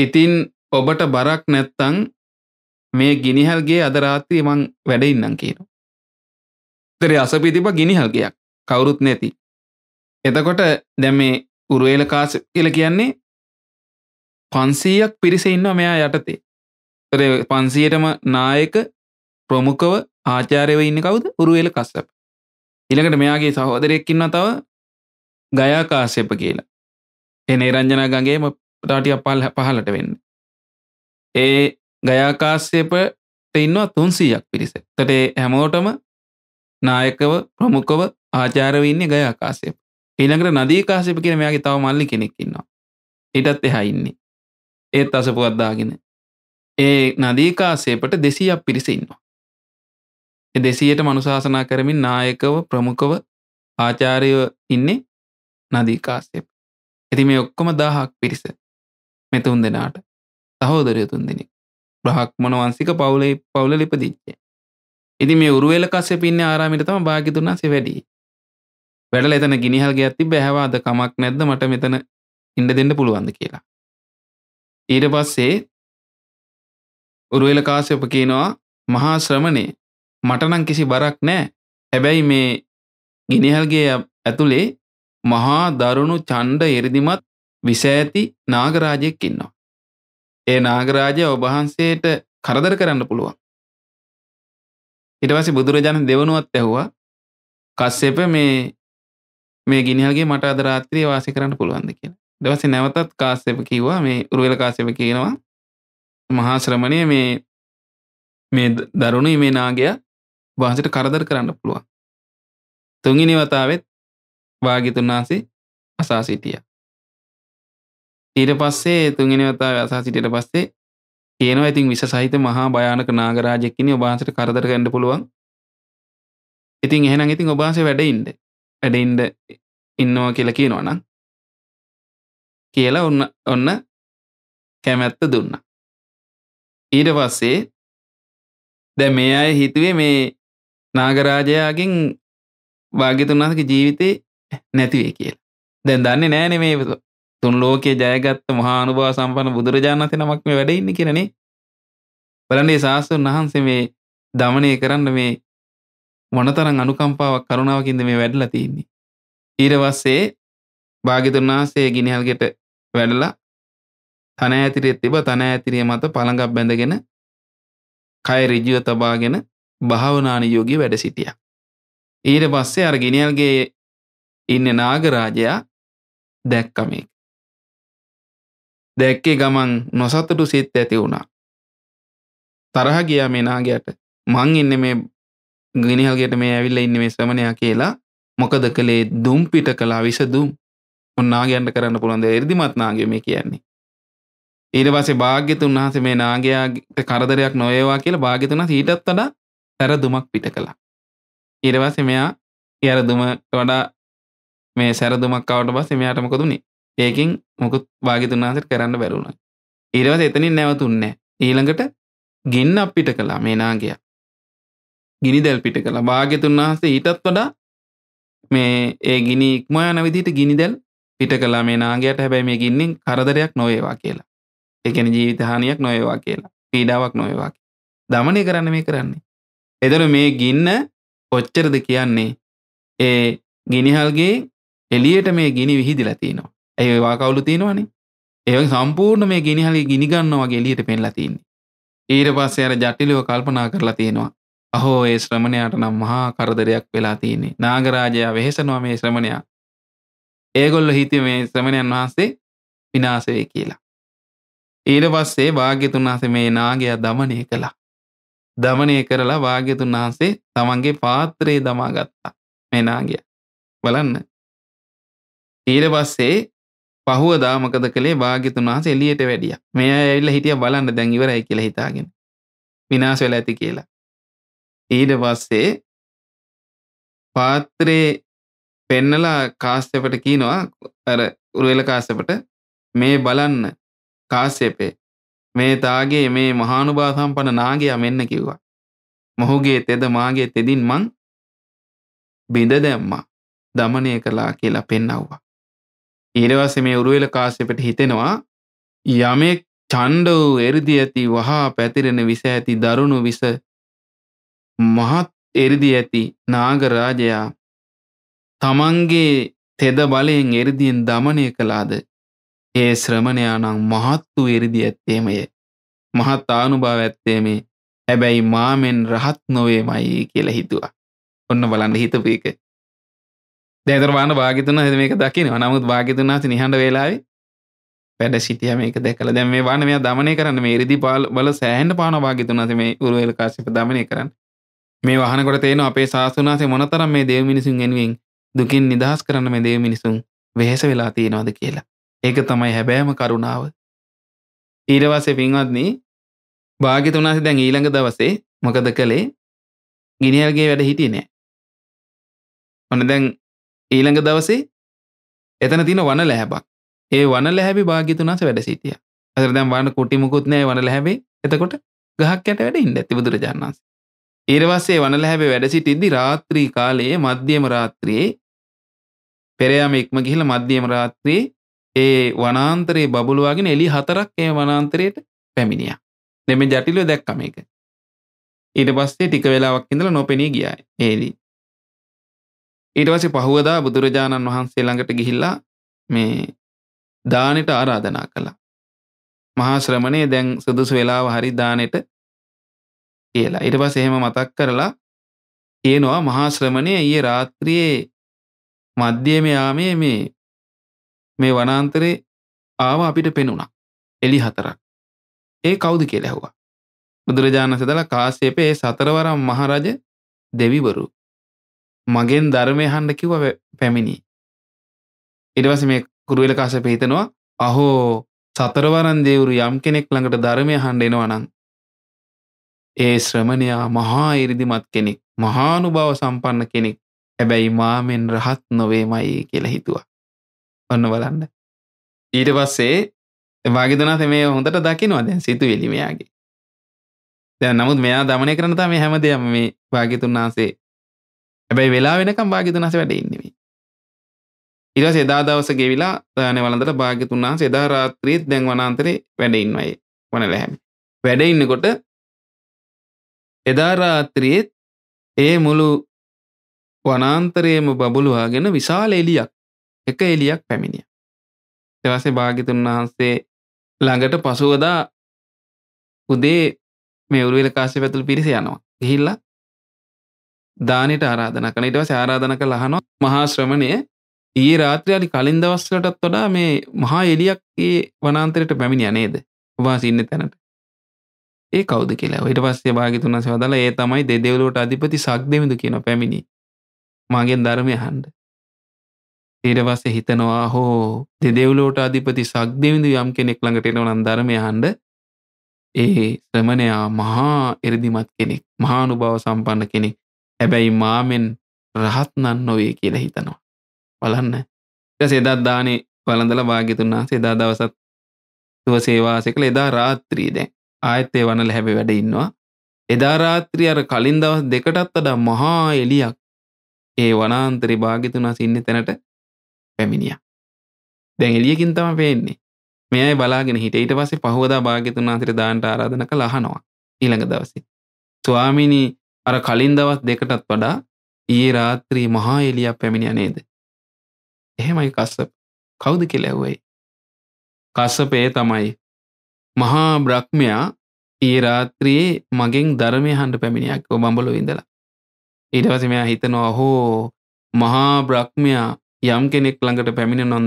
ඉතින් ඔබට බරක් නැත්තං මේ ගිනිහල්ගේ අද රාත්‍රියේ මං වැඩ ඉන්නම් කියනවා. ඉතරේ අසපිතිබ ගිනිහල්ගයක් කවුරුත් නැති. එතකොට දැම මේ උරුවේල කාස කියල කියන්නේ පන්සීයක් පිරිස ඉන්න මෙයා යටතේ තර පන්සියටම නායක ප්‍රමුඛව ආචාරයව ඉන්න කවුද උරුවේල කස්සප ඉළකට මෙයාගේ සහෝදරයෙක්කින්න තව ගයාකාසෙප කියලා එන රංජනා ගගේම ටාටිය පල් පහලට වෙන්න ඒ ගයාකාස්සේපට ඉන්නවා තුන්සීයක් පිරිස තටේ හැමෝටම නායකව ප්‍රමුඛව ආචාරව ඉන්නේ ගයාකාසේප ඊළඟට නදීකාසිප කියන මෙයාගේ තව මල්ලි කෙනෙක් ඉන්නවා. ඊටත් එහා ඉන්නේ. ඒත් අසපුවත් දාගෙන. ඒ නදීකාසේපට 200ක් පිරිස ඉන්නවා. ඒ 200ට මනුශාසනා කරමින් නායකව ප්‍රමුඛව ආචාර්යව ඉන්නේ නදීකාසේප. ඉතින් මේ ඔක්කොම 1000ක් පිරිස. මේ තුන් දෙනාට සහෝදරයෝ තුන් දෙනෙක්. බ්‍රහ්මණ වංශික පවුලේ පවුල ලිපදිච්චේ. ඉතින් මේ උරුවෙල කස්සප ඉන්නේ ආරාමයට තමයි භාග්‍යතුන් වහන්සේ වැඩි. වැඩල එතන ගිනිහල්ගේ ඇති බැහවාද කමක් නැද්ද මට මෙතන ඉඩ දෙන්න පුළුවන්ද කියලා. ඊට පස්සේ උරුවෙල කාශ්‍යප කියනවා මහා ශ්‍රමණේ මටනම් කිසි බරක් නෑ හැබැයි මේ ගිනිහල්ගේ ඇතුළේ මහා දරුණු චණ්ඩ එරිදිමත් විස ඇති නාගරාජයෙක් ඉන්නවා. ඒ නාගරාජය ඔබහන්සේට කරදර කරන්න පුළුවන්. ඉටවසි බුදුරජාණන් දෙවනුවත් ඇැහවා කස්සෙප මේ මේ ගිනිහල්ගේ මට අදරාත්‍රී වාසි කරන්න පුළුවන්ද කියෙන දවස නැවතත් කාස්සප කිව්වා මේ උරුවල කාසප කියනවා මහා ශ්‍රමණය මේ මේ දරුණු මේ නාගයා වහන්සට කරදර කරන්න පුළුවන් තුංගිනි වතාවෙත් වාගිතුන් වහන්සේ අසා සිටියා ඊට පස්සේ තුන්ගෙන වතාව අසා සිටට පස්සේ කියනවා ඉතින් විස සහිත මහා භයානක නාගරාජෙක්කින ඔබාන්සට කරදර ගඩ පුළුවන් ඉතින් එහෙන ඉතින් ඔබාන්ස වැඩඉන්ඩ වැඩෙන්ඩ ඉන්නවා කියලා කියනවනම් කියලා ඔන්න ඔන්න කැමැත්ත දුන්න ඊට පස්සේ දැ මේ අය හිතුවේ මේ නාගරාජයාගෙන් භාග්‍යතුන්නාසක ජීවිතේ නැතිවේ කියලා දැන් දන්නේ නෑන මේ තුන් ලෝකයේ ජයගත්ත මහානුභව සම්පන්න බුදුරජාණන්තය නමක් මේ වැඩඉන්න කියරනේ බලන්නේ ශාස්තුන් වහන්සේ මේ දමනය කරන්න මේ මොනතරං අනුකම්පාවක් කරුණාවකින්ද මේ වැඩලා තියෙන්නේ. ඊරවස්සේ භාගිතුන් වහන්සේ ගිනිහල්ගෙට වැඩලා තන ඇතිරිය තිබ තන ඇතිරිය මත පළඟක් බැඳගෙන කය ඍජුව තබාගෙන භාවනානුයෝගී වැඩ සිටියා. ඊට පස්සේ අර ගිනියල්ගේ ඉන්න නාගරාජයා දැක්ක මේක. දැක්කේ ගමන් නොසතුටු සිත් ඇති වුණා. තරහ ගියා මේ නාගයාට. මං ඉන්නේ මේ ගිනිහල්ගේට මේ ඇවිල්ල ඉන්න මේ ශ්‍රමණයා කියලා මොකද කළේ දුම් පිට කලා විසදුම් උන්නාගයන්ට කරන්න පුළන්ද එරදිමත් නාගේ මේ කියන්නේ. ඊට පසේ භාග්‍යතුන් වහස මේ නාගයාට කරදරයක් නොයවා කියලා භාග්‍යතුන හිටත් වඩා තැර දුමක් පිට කලා. ඊටවස මෙයා අර දුමට වඩා මේ සැරදුමක් අවට පස්සේ මෙයාට මොකදුනේ ඒකින් මොකුත් භාග්‍යතුන් වහසට කරන්න බැරුණා. ඊටවස එතනින් නැවතුන්නේ ඊළඟට ගින්න අපිට කළා මේ නාගයා. ගිනි දැල් පිට කළ භාග්‍යතුන් වහන්සේ ඊටත් වඩා මේ ඒ ගිනි ඉක්ම යන විදිහට ගිනි දැල් පිට කළා මේ නාගයට හැබැයි මේ ගින්නෙන් කරදරයක් නොවේවා කියලා. ඒ කියන්නේ ජීවිත හානියක් නොවේවා කියලා. පීඩාවක් නොවේවා. දමනය කරන්න මේ කරන්නේ. එතකොට මේ ගින්න කොච්චරද කියන්නේ ඒ ගිනිහල්ගේ එළියට මේ ගිනි විහිදිලා තිනවා. ඒ ඒවා කවුළු තිනවනේ. ඒ වගේ සම්පූර්ණ මේ ගිනිහලේ ගිනි ගන්නවා වගේ එළියට පෙන්ලා තින්නේ. ඊට පස්සේ අර ජටිලව කල්පනා කරලා තිනවා. අහෝ ඒ ශ්‍රමණයාට නම් මහා කරදරයක් වෙලා තියෙන්නේ නාගරාජයා වෙහෙසනවා මේ ශ්‍රමණයා ඒගොල්ල හිත මේ ශ්‍රමණයන් වහන්සේ විනාසවේ කියලා ඊට පස්සේ භාග්‍යතුන් වහන්සේ මේ නාගයා දමනය කළා දමනය කරලා භාග්‍යතුන් වහන්සේ තමන්ගේ පාත්‍රයේ දමා ගත්තා මේ නාගයා බලන්න ඊට පස්සේ පහුවදා මොකද කළේ භාග්‍යතුන් වහන්සේ එළියට වැඩියා. මෙයා ඇවිල්ලා හිටියා බලන්න දැන් ඉවරයි කියලා හිතාගෙන. විනාශ වෙලා ඇති කියලා. ඊට පස්සේ පාත්‍රේ පෙන්නලා කාශ්‍යපට කියනවා අර උරුවෙල කාශ්‍යපට මේ බලන්න කාශ්‍යපේ මේ තාගේ මේ මහානුභාව සම්පන්න නාගයා මෙන්න කිව්වා. මොහුගේ තෙද මාගේ තෙදින් මං බිඳ දැම්මා. দমনය කළා කියලා පෙන්වුවා. ඊට පස්සේ මේ උරුවෙල කාශ්‍යපට හිතෙනවා යමෙක් ඡණ්ඩ වූ එරිදි ඇති වහා පැතිරෙන විස ඇති දරුණු විස මහත් එරිදි ඇති නාගරාජයා තමන්ගේ තෙද බලයෙන් එරිදියෙන් දමනය කළාද ඒ ශ්‍රමණයානම් මහත් වූ එරිදි ඇත්තේමය මහත් ආනුභාව ඇත්තේ මේ හැබැයි මාමෙන් රහත් නොවේමයි කියලා හිතුවා. ඔන්න බලන්න හිතපු එක. දැතරවාන භාග්‍යතුන් හිත මේක දකිනවා. නමුත් භාග්‍යතුන් හිත නිහඬ වෙලාවේ වැඩ සිටියා මේක දැකලා. දැන් මේ වාන මෙයා দমনය කරන්න මේ ඉරිදි බල සෑහෙන්න පාන භාග්‍යතුන් හිත මේ උරුවෙල් කාශ්‍යප দমনය කරන්න. මේ වහනකොට තේන අපේ ශාසනාසේ මොනතරම් මේ දේව මිනිසුන් එනුවෙන් දුකින් නිදහස් කරන්න මේ දේව මිනිසුන් වෙහෙස වෙලා තියෙනවද කියලා. ඒක තමයි හැබෑම කරුණාව. ඊළවසේ පින්වත්නි භාග්‍යතුනාසේ දැන් ඊළඟ දවසේ මොකද කළේ? ගිනියල්ගේ වැඩ හිටියේ නෑ. ඔන්න දැන් ඊළඟ දවසේ එතන තියෙන වන ලැහැබක්. ඒ වන ලැහැබි භාග්‍යතුනාස වැඩ සිටියා. අතර දැන් වහන කුටි මුකුත් නෑ වන ලැහැබේ. එතකොට ගහක් යට වැඩ ඉන්න ඇති බුදුරජාණන් වහන්සේ. ඊරවස්සේ වනලැහැබේ වැඩ සිටිද්දි රාත්‍රී කාලයේ මධ්‍යම රාත්‍රියේ පෙරයාම ඉක්ම ගිහිලා මධ්‍යම රාත්‍රියේ ඒ වනාන්තරයේ බබළුවාගෙන එලි හතරක් ඒ වනාන්තරයට පැමිණියා. දැන් මේ ජටිලුව දැක්කම මේක. ඊට පස්සේ ටික වෙලාවක් ඉඳලා නොපෙනී ගියා ඒලි. ඊට පස්සේ පහුවදා බුදුරජාණන් වහන්සේ ළඟට ගිහිල්ලා මේ දානෙට ආරාධනා කළා. මහා ශ්‍රමණේ දැන් සුදුසු වෙලාව හරි දානෙට කියලා ඉට පස් එහෙම මතක් කරලා කියනවා මහාශ්‍රමණය ඒ රාත්‍රියයේ මධ්‍යම යාමය මේ මේ වනාන්තරේ ආව අපිට පෙනුණා එලි හතරක් ඒ කවුද කියලා ඇහුවා බුදුරජාණන් සදලා කාශ්‍යපේ ඒ සතරවරම් මහරජ දෙවිවරු මගෙන් ධර්මය හඬ කිව්ව පැමිණි ඊට පස්සේ මේ කුරුවෙල කාශ්‍යප හිතනවා අහෝ සතරවරන් දෙවිවරු යම් කෙනෙක් ළඟට ධර්මය හඬ එනවා නම් ඒ ශ්‍රමණයා මහා ඉරිදිමත් කෙනෙක් මහානුභව සම්පන්න කෙනෙක් හැබැයි මාමෙන් රහත් නොවේමයි කියලා හිතුවා. ඔන්න බලන්න. ඊට පස්සේ වාගිදනාත මේ හොඳට දකිනවා දැන් සිතුවිලි මෙයාගේ. දැන් නමුත් මෙයා දමනය කරන තමයි හැම දෙයක්ම මේ වාගිතුන් ආසේ. හැබැයි වෙලා වෙනකම් වාගිතුන් ආසේ වැඩ ඉන්නේ මේ. ඊට පස්සේ එදා දවස ගෙවිලා නෙවලන්දට වාගිතුන් ආසේ එදා රාත්‍රියේ දැන් වනාන්තරේ වැඩ ඉන්නවයි. වනලැහැමි. වැඩ ඉන්නකොට එදා රාත්‍රියේත් ඒ මුළු වනාන්තරයේම බබළුවාගෙන විශාල එලියක් එක එලියක් පැමිණිය. තවසේ භාගිතුන් වහන්සේ ළඟට පසුවදා උදේ මේ උරුවෙල කාශ්‍යප ඇතුළු පිරිස යනවා. ගිහිල්ලා දානෙට ආරාධනා කරන ඊට පස්සේ ආරාධනා කරලා අහනවා මහා ශ්‍රමණේ ඊයේ රාත්‍රියේ අලි කලින් දවස්වලටත් වඩා මේ මහා එලියක් ඒ වනාන්තරයට පැමිණියා නේද? ඔබ වාසින් ඉන්න තැනට. ඒ කවද කියලා ඉට පස්සේ භාගිතුනස වදල ඒ තමයි දෙදෙවලෝට අධිපති සක් දෙමිදු කියන පැමිණි මගෙන් ධර්මය හන්ඩ ඊට පස්සේ හිතනවා හෝ දෙදෙවලෝට අධිපති සක් දෙවිඳු යම් කෙනෙක් ළඟටෙනවනන් ධර්මය හන්ඩ ඒ ශ්‍රමණයා මහා එරදිමත් කෙනෙක් මහානු බව සම්පන්න කෙනෙක් හැබැයි මාමෙන් රහත්නන් නොවේ කියලා හිතනවා බලන්න සෙදත් දානේ වලඳල භාගිතුන්නා සෙදා දවසත් තුව සේවාසකල එදා රාත්‍රී දැන් ආයත්තේ වනල හැබ වැඩ ඉන්නවා එදාරාත්‍රී අර කලින් දවස් දෙකටත් වඩා මහා එලියක් ඒ වනාන්තරි භාගිතුනා සින්න තැනට පැමිණිය දැන් එලියකින් තම පේන්නේ මෙයයි බලාගෙන හිට ඊට පස්සේ පහුවදා භාග්‍යතුන් වහන්සේට දාන්න ආරාධනා කළ අහනවා ඊළඟ දවසේ ස්වාමිනි අර කලින් දවස් දෙකටත් වඩා ඊයේ රාත්‍රී මහා එළියක් පැමිණියා නේද එහෙමයි කස්සප කවුද කියලා ඇහුවේ කස්සප ඒ තමයි මහා බ්‍රක්්මයා ඒ රාත්‍රියයේ මගෙන් ධර්මය හන්ඩ පැමිණියක් ඔබම්බලු ඉඳලා. ඊටවස මෙයා හිතනවා හෝ මහා බ්‍රක්්මයා යම් කෙනෙක් ළඟට පැමිණ නොන්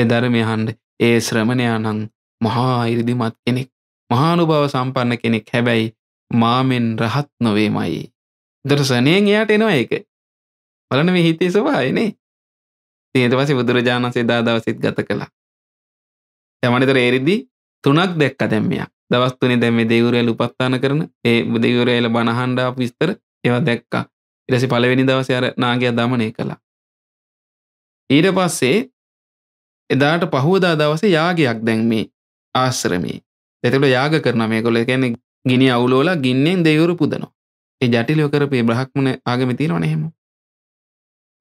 එ ධර්මය හන්ඩ ඒ ශ්‍රමණයා නං මහා ඉරිදිමත් කෙනෙක් මහානුභාව සම්පන්න කෙනෙක් හැබැයි මාමෙන් රහත් නොවේමයි. දරසනයෙන් එයාට එනවා ඒක. බලන මේ හිතේ ස්වභාවයනේ. ඊට පස්සේ බුදුරජාණන් සේදා දවසෙත් ගත කළා. තමන්තර ඒරිදි තුනක් දැක්ක දැම්මයක් දවස්තුනේ දැම දෙවරයල් උපත්තාන කරන ඒ දෙවරයල බණහන්ඩා විස්තර ඒවා දැක්කා ඉරසි පලවෙනි දවස අර නාගයා දමනය කළා ඊට පස්සේ එදාට පහුවදා දවස යාගයක් දැන් මේ ආශ්‍රමේ එතකට යාග කරන මේ කොල එකැන ගිනි අවුලෝලා ගින්නෙන් දෙවරු පුදනවා ඒ ජටිලයෝ කරපේ බ්‍රහක්මන ආගමිතිීර නහෙම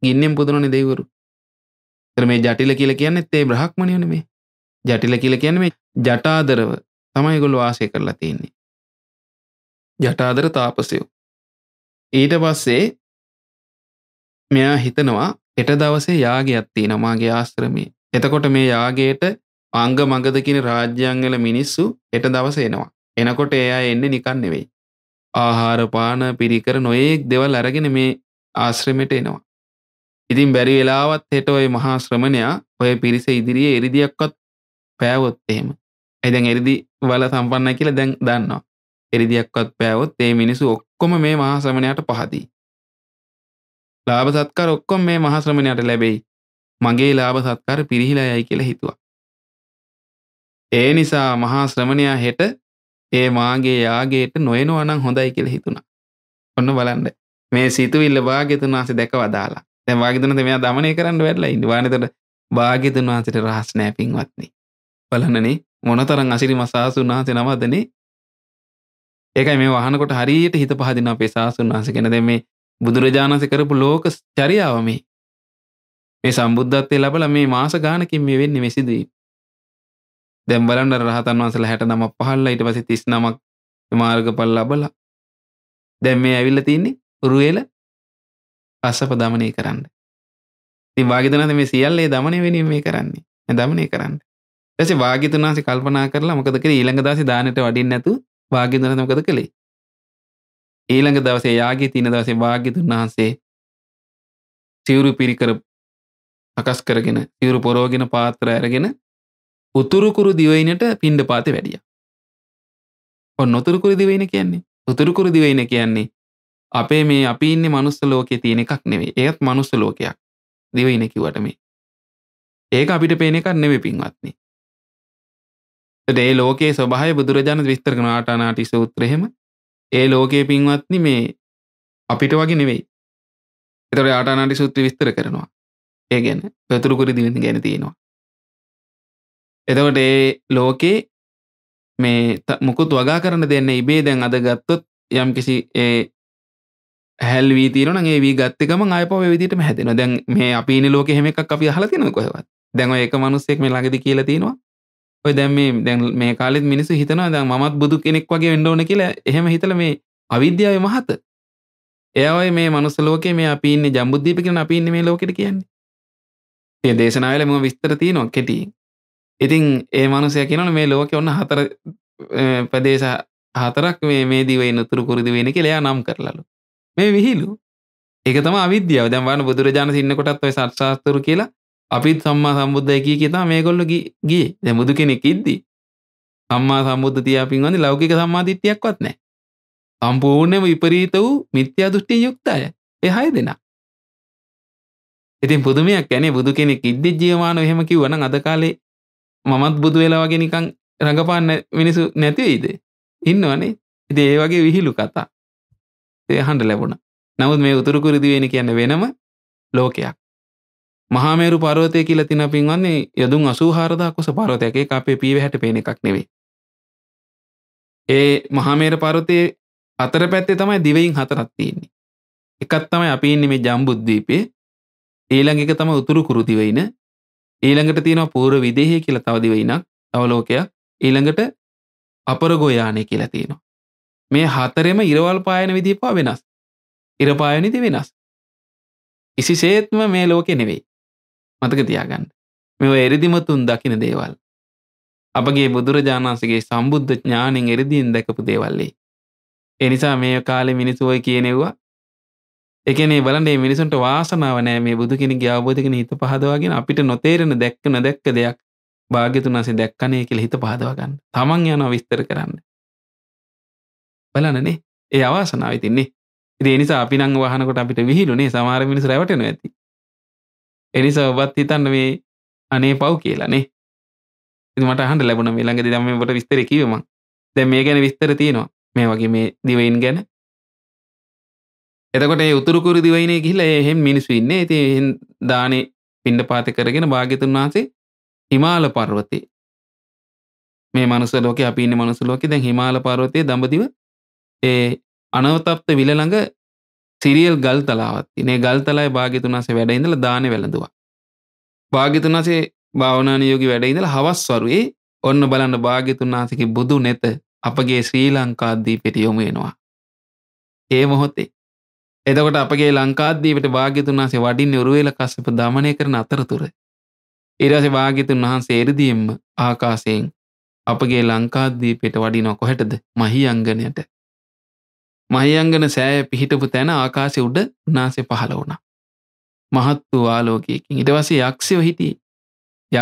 ගින්නෙන් පුදනන දෙවරු ත්‍ර මේ ජටිල කියල කියන්නෙත් ඒ බ්‍රහක්මණයන මේ ජටිල කියල කියන මේ ජටාදරව තමයි ගොල් වාසය කරලා තියෙන්නේ. ජටාදර තාපසයෝ. ඊට පස්සේ මෙයා හිතනවා එට දවසේ යාගයක්ත්ති නමාගේ ආශ්‍රමය එතකොට මේ යාගේට අංග මගදකින රාජ්‍යංගල මිනිස්සු එට දවස එනවා. එනකොට එයා එන්න නිකන් නෙවෙයි. ආහාරපාන පිරිකර නොයෙක් දෙවල් අරගෙන මේ ආශ්‍රමයට එනවා. ඉතින් බැරි වෙලාවත් හෙට ඔය මහා ශ්‍රමණයා ඔය පිරිස ඉදිරියේ එරිදියක්වත් පෑවොත් එහෙම ඇදැන් එරිදි වල සම්පන්න කියලා දැන් දන්නවා එරිදියක්වත් පෑවොත් ඒ මිනිසු ඔක්කොම මේ මහාශ්‍රමණයට පහදී ලාභ සත්කාර ඔක්කොම මේ මහාශ්‍රමණයට ලැබෙයි මගේ ලාභ සත්කාර පිරිහිලා යයි කියලා හිතුවා ඒ නිසා මහාශ්‍රමණයා හෙට ඒ මාගේ යාගේට නොයනවා නම් හොඳයි කියලා හිතුණා ඔන්න බලන්න මේ සිතුවිල්ල භාග්‍යතුන් වහන්සේ දැකවදාලා දැන් භාග්‍යතුන් මෙයා දමනය කරන්න වැඩලා ඉන්න වානතට භාග්‍යතුන් වහන්සේට රහස් නැහැ පින්වත්නි බලනනේ මොනතරං අසිරිම සාසුන් වහන්සේ නමදනේ ඒකයි මේ වහනකොට හරියට හිත පහදින අපේ සාසුන් වහන්සේ ගැන දැන් මේ බුදුරජාණන්සේ කරපු ලෝක චරියාව මේ මේ සම්බුද්ධත්වයේ ලැබලා මේ මාස ගානකින් මේ වෙන්නේ මේ සිදුවීම දැන් බලන්න රහතන් වහන්සේලා 69ක් පහළලා ඊට පස්සේ 39ක් මාර්ගඵල ලැබලා දැන් මේ ඇවිල්ලා තින්නේ රුවේල අසප දමනය කරන්න ඉතින් වාගේ දනත මේ සියල්ලේ දමනය වෙනින් මේ කරන්නේ දමනය කරන්න ඇස වාගිතුනාසේ කල්පනා කරලා මොකදක ඊළඟ දස දානට වඩින් නැතු වාගිතුන මොකද කළේ ඊළඟ දවසේ යාගේ තින දවසේ වාගිතුන් වහන්සේ සිවුරු පිරිකර අකස් කරගෙන සිවුරු පොරෝගෙන පාත්‍ර ඇරගෙන උතුරුකුරු දිවයිනට පිණ්ඩ පාති වැඩිය ඔන්න නොතුරුකුරු දිවයින කියන්නේ උතුරුකුරු දිවයින කියන්නේ අපේ මේ අපි ඉන්න මනුස්ස ලෝකයේ තියෙන එකක් නෙවේ ඒත් මනුස්ස ලෝකයක් දිවයින කිවට මේ ඒක අපිට පේන එකක් නෙවෙ පින්වත්න්නේ ඒ ලෝකයේ ස්වභාය බුදුරජාණන් විස්තර කනාටානාටි සූත්‍රහෙම ඒ ලෝකයේ පින්වත්නි මේ අපිට වගේ නෙවෙයි එතොට ආටානාටි සූත්‍ර විස්තර කරනවා ඒ ගැන පැතුරුකුරි දිවිඳ ගැන තියෙනවා එතකොට ඒ ලෝකේ මේ මුකුත් වගා කරන්න දෙන්න ඉබේ දැන් අද ගත්තොත් යම් කිසි ඒ හැල් වීතීරන ඒ වී ගත්තකම අයපව විදිටම හැදෙන දැන් මේ අපින ලෝක හෙම එකක් අපි හලතින කොහවත් දැන් ඒක මනුස්සෙක් මේ ලඟදි කියලතිනවා ඔය දැම් මේ දැන් මේ කාලෙත් මිනිසු හිතනවා දැන් මත් බුදු කෙනෙක් වගේ වෙන්ඩෝන කියලා එහෙම හිතල මේ අවිද්‍යාව මහත එයවයි මේ මනුස්සලෝක මේ අපින්න ජම්බුද්ධීප කරන අපින්න මේ ලෝකට කියන්නේ තිය දේශනාවල ම විස්තර තියනවා කෙටි ඉතින් ඒ මනුසය කියනන මේ ලෝක ඔන්න හතර ප්‍රදේශ හතරක් මේ මේ දිවයින්න තුරු කුරුදි වෙන කෙලයා නම් කරලලු මේ විහිලු එක තම අවිද්‍යාව දැන්වන බුදුරජාණ සින්නකොටත් ඔයි සත්ශාස්තුරු කියලා අපිත් සම්මා සම්බුද්ධය කිය කියතා මේගොල්ල ගිය දැ බුදු කෙනෙක් ඉද්දී සම්මා සම්බුද්ධ තියාපින් වඳ ලෞකික සම්මාධිත්‍යයක්වත් නෑ සම්පූර්ණයම විපරීත වූ මිත්‍යා දෘෂ්ටි යුක්තය එහය දෙනා ඉතින් පුදුමයක් ැනේ බුදු කෙනෙක් ඉද්දි ජීවමාන එහෙම කිවන අද කාලේ මමත් බුදු වෙලා වගේ නිකං රඟපාන්න මිනිසු නැතිවෙයිද ඉන්නවනේ ඉති ඒ වගේ විහිලු කතා එය හඬ ලැබුණ නමුත් මේ උතුරුකුරුදිවෙන කියන්න වෙනම ලෝකයක් මහාමේරු පරවතය කියලා තින පින්වන්නේ යදුන් අසූහාරදා කුස පරවතයක එක අපේ පීවහැට පේන එකක් නෙවෙයි. ඒ මහාමේර පරවතයේ අතර පැත්තේ තමයි දිවයින් හතරක් තියෙන්නේ. එකක් තමයි අපි ඉන්නේ මේ ජම්බුද්දීපේ. ඊළඟ එක තමයි උතුරු කුරු දිවයින. ඊළඟට තියෙනවා පූර්ව විදේහය කියලා තව දිවයිනක්, තව ලෝකයක්. ඊළඟට අපර ගෝයානේ කියලා තියෙනවා. මේ හතරෙම ඉරවල් පායන විදිහ පවා වෙනස්. ඉර පායන විදිහ වෙනස්. කිසිසේත්ම මේ ලෝකේ නෙවෙයි. මතක තියාගන්න. මෙ එරිදිමතුන් දකින දේවල්. අපගේ බුදුරජාණන්සගේ සම්බුද්ධ ඥානෙන් එරිදිින් දැකපු දේවල්ලේ. එනිසා මේ කාලෙ මිනිසුවයි කියනෙව්වා එකනේ බලන්නේ මිනිසුන්ට වාසනාව නෑ මේ බුදු කෙනෙක් අවබෝධකෙන හිත පහදවාගෙන අපිට නොතේරෙන දැක්ක නොදැක්ක දෙයක් භාග්‍යතුන්සේ දැක්කනේ කියලා හිත පහදවා ගන්න. තමන් යනවා විස්තර කරන්න. බලන්නනේ ඒ අවාසනාව ඉතින්නේ. ඉතින් ඒ නිසා අපි නම් වහනකොට අපිට විහිළුනේ සමහර මිනිස්සු රැවටෙනවා ඇති. එනිස ඔබත් හිතන්න මේ අනේ පව් කියලනේ මට හන්ඩ ලැබුණ මේ ළඟදි දම ට විස්තර කිවම දැ මේ ගැන විස්තර තියෙනවා මේ වගේ මේ දිවයින් ගැන එතකොට උතුරකුර දිවයින කියලා එහෙම මිනිස්සු ඉන්න ඇති දානෙ පින්ඩ පාත කරගෙන භාග්‍යතුන් වහන්සේ හිමාල පර්වතේ මේ මනුස ලෝක අපින්න මනුසුලෝක දැන් හිමාල පර්වතය දඹදිව ඒ අනවතප්ත විලළඟ සිරියල් ගල් තලාවත් නේ ගල් තලායි භාගිතුනාසේ වැඩඉඳල දාන වැළඳවා. භාගිතුනාසේ භාවනානයෝගි වැඩඉඳල හවස්වරුවේ ඔන්න බලන්න භාගිතුන්නාසකි බුදු නැත අපගේ ශ්‍රී ලංකාද්දී පෙට යොමුයෙනවා. ඒ මොහොතේ. එදකොට අපගේ ලංකාද්දීට භාගිතුන්නාසේ වඩින් යොරුවේල කස්සප දමනය කරන අතරතුර. ඉරස භාගිතුන් වහන්සේ එරදියෙන්ම ආකාසයෙන් අපගේ ලංකාද්දී පෙට වඩිනො කොහැටද මහි අංගනයට මහියංගන සෑය පිහිටපු තැන ආකාසය උඩ උනාසේ පහළ වුණ. මහත් වූ ආලෝකයකින් ඉටවසේ යක්ෂයෝ හිටිය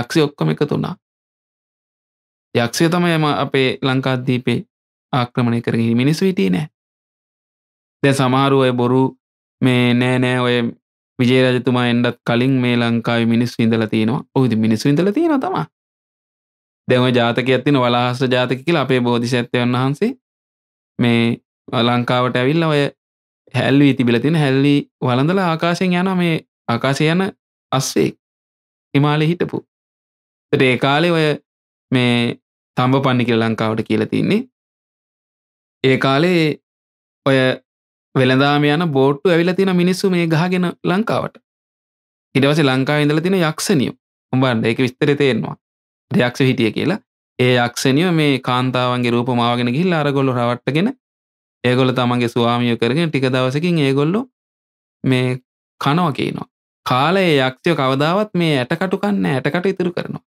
යක්ෂය ඔක්කොම එකතු වුණා. යක්ෂය තමයි එම අපේ ලංකාද්දීපේ ආක්‍රමණය කරගෙන මිනිස්සු හිටියේ නෑ. දැන් සමහර අය බොරු මේ නෑ නෑ ඔය විජේ රජතුමා එන්නත් කලින් මේ ලංකාවේ මිනිස්සු ඉඳලා තියෙනවා. ඔව්ද මිනිස්සු ඉඳලා තියෙනවා තමයි. දැන් ඔය ජාතකයක් තියෙන වලාහස්ස ජාතක කියලා අපේ බෝධිසත්වයන් වහන්සේ මේ ලංකාවට ඇවිල්ල ඔය හැල්වී තිබිල තින හැල්ලී වලඳල ආකාශයෙන් යන මේ ආකාශය යන අස්සේ හිමාලෙ හිටපු තට ඒ කාලෙ ඔය මේ තම්බ පන්නි කියල ලංකාවට කියල තින්නේ ඒ කාලේ ඔය වෙළදාම යන බෝට්ටු ඇවිල තින මිනිස්සු මේ ගහගෙන ලංකාවට ඉඩවස ලංකා ඉඳල තින යක්ෂණියෝ උඹන්ඩ එක විස්තර තේෙනවා දෙයක්ෂ හිටිය කියලා ඒ යක්ෂණියෝ මේ කාන්තාවන්ගේ රූපමාවගෙන ගිල් අරගොල්ලු රවට්ටගෙන ඒගොල තමන්ගේ ස්වාමිය කරගෙන ටික දවසකින් ඒගොල්ලු මේ කනව කියනවා. කාලයේ යක්ෂය කවදාවත් මේ ඇටකටු කන්න ඇටකට ඉතුරු කරනවා.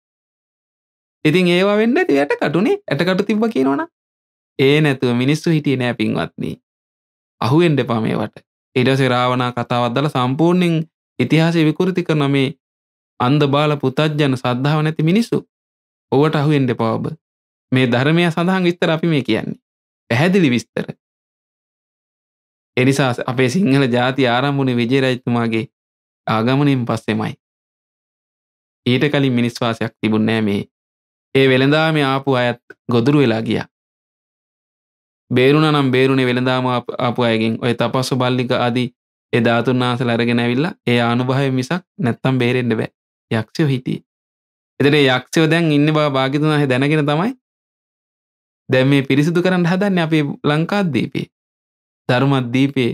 ඉතින් ඒවා වෙන්න ඇති ඇටකටුනේ ඇටකටු තිබ්බ කියනවන ඒ නැතුව මිනිස්සු හිටිය නෑ පින්වත්නී. අහුවෙන්ඩ පමේවට ඉඩසේ රාවනා කතාවත්දල සම්පූර්ණෙන් ඉතිහාසය විකෘති කරන මේ අන්ද බාල පුතජ්ජන සද්ධාව නැති මිනිස්සු ඔවට අහුවෙන්ඩ පවබ මේ ධර්මය සඳහන් විස්තර අපි මේ කියන්නේ පැහැදිලි විස්තර එනිසා අපේ සිංහල ජාති ආරම්භුණ විජේරජතුමාගේ ආගමනින් පස්සෙමයි. ඊට කලින් මිනිස්වාසයක් තිබුන්නෑ මේ ඒ වෙළඳාම ආපු අයත් ගොදුරු වෙලා ගිය. බේරුණ නම් බේරුණේ වෙළඳාම ආපු අයගෙන් ඔය තපස්ස බල්ලික අදී ඒ ධාතුන් ආසල අරගෙන ඇවිල්ලා ඒ ආනුභාවය මිසක් නැත්තම් බේරෙන්න බෑ. යක්ෂයෝ හිටියේ. එතන යක්ෂයෝ දැන් ඉන්න බව භාග්‍යතුන් දැනගෙන තමයි දැන් මේ පිරිසිදු කරන්න හදන්නේ අපේ ලංකාද්වීපේ. ධර්මද්දීපේ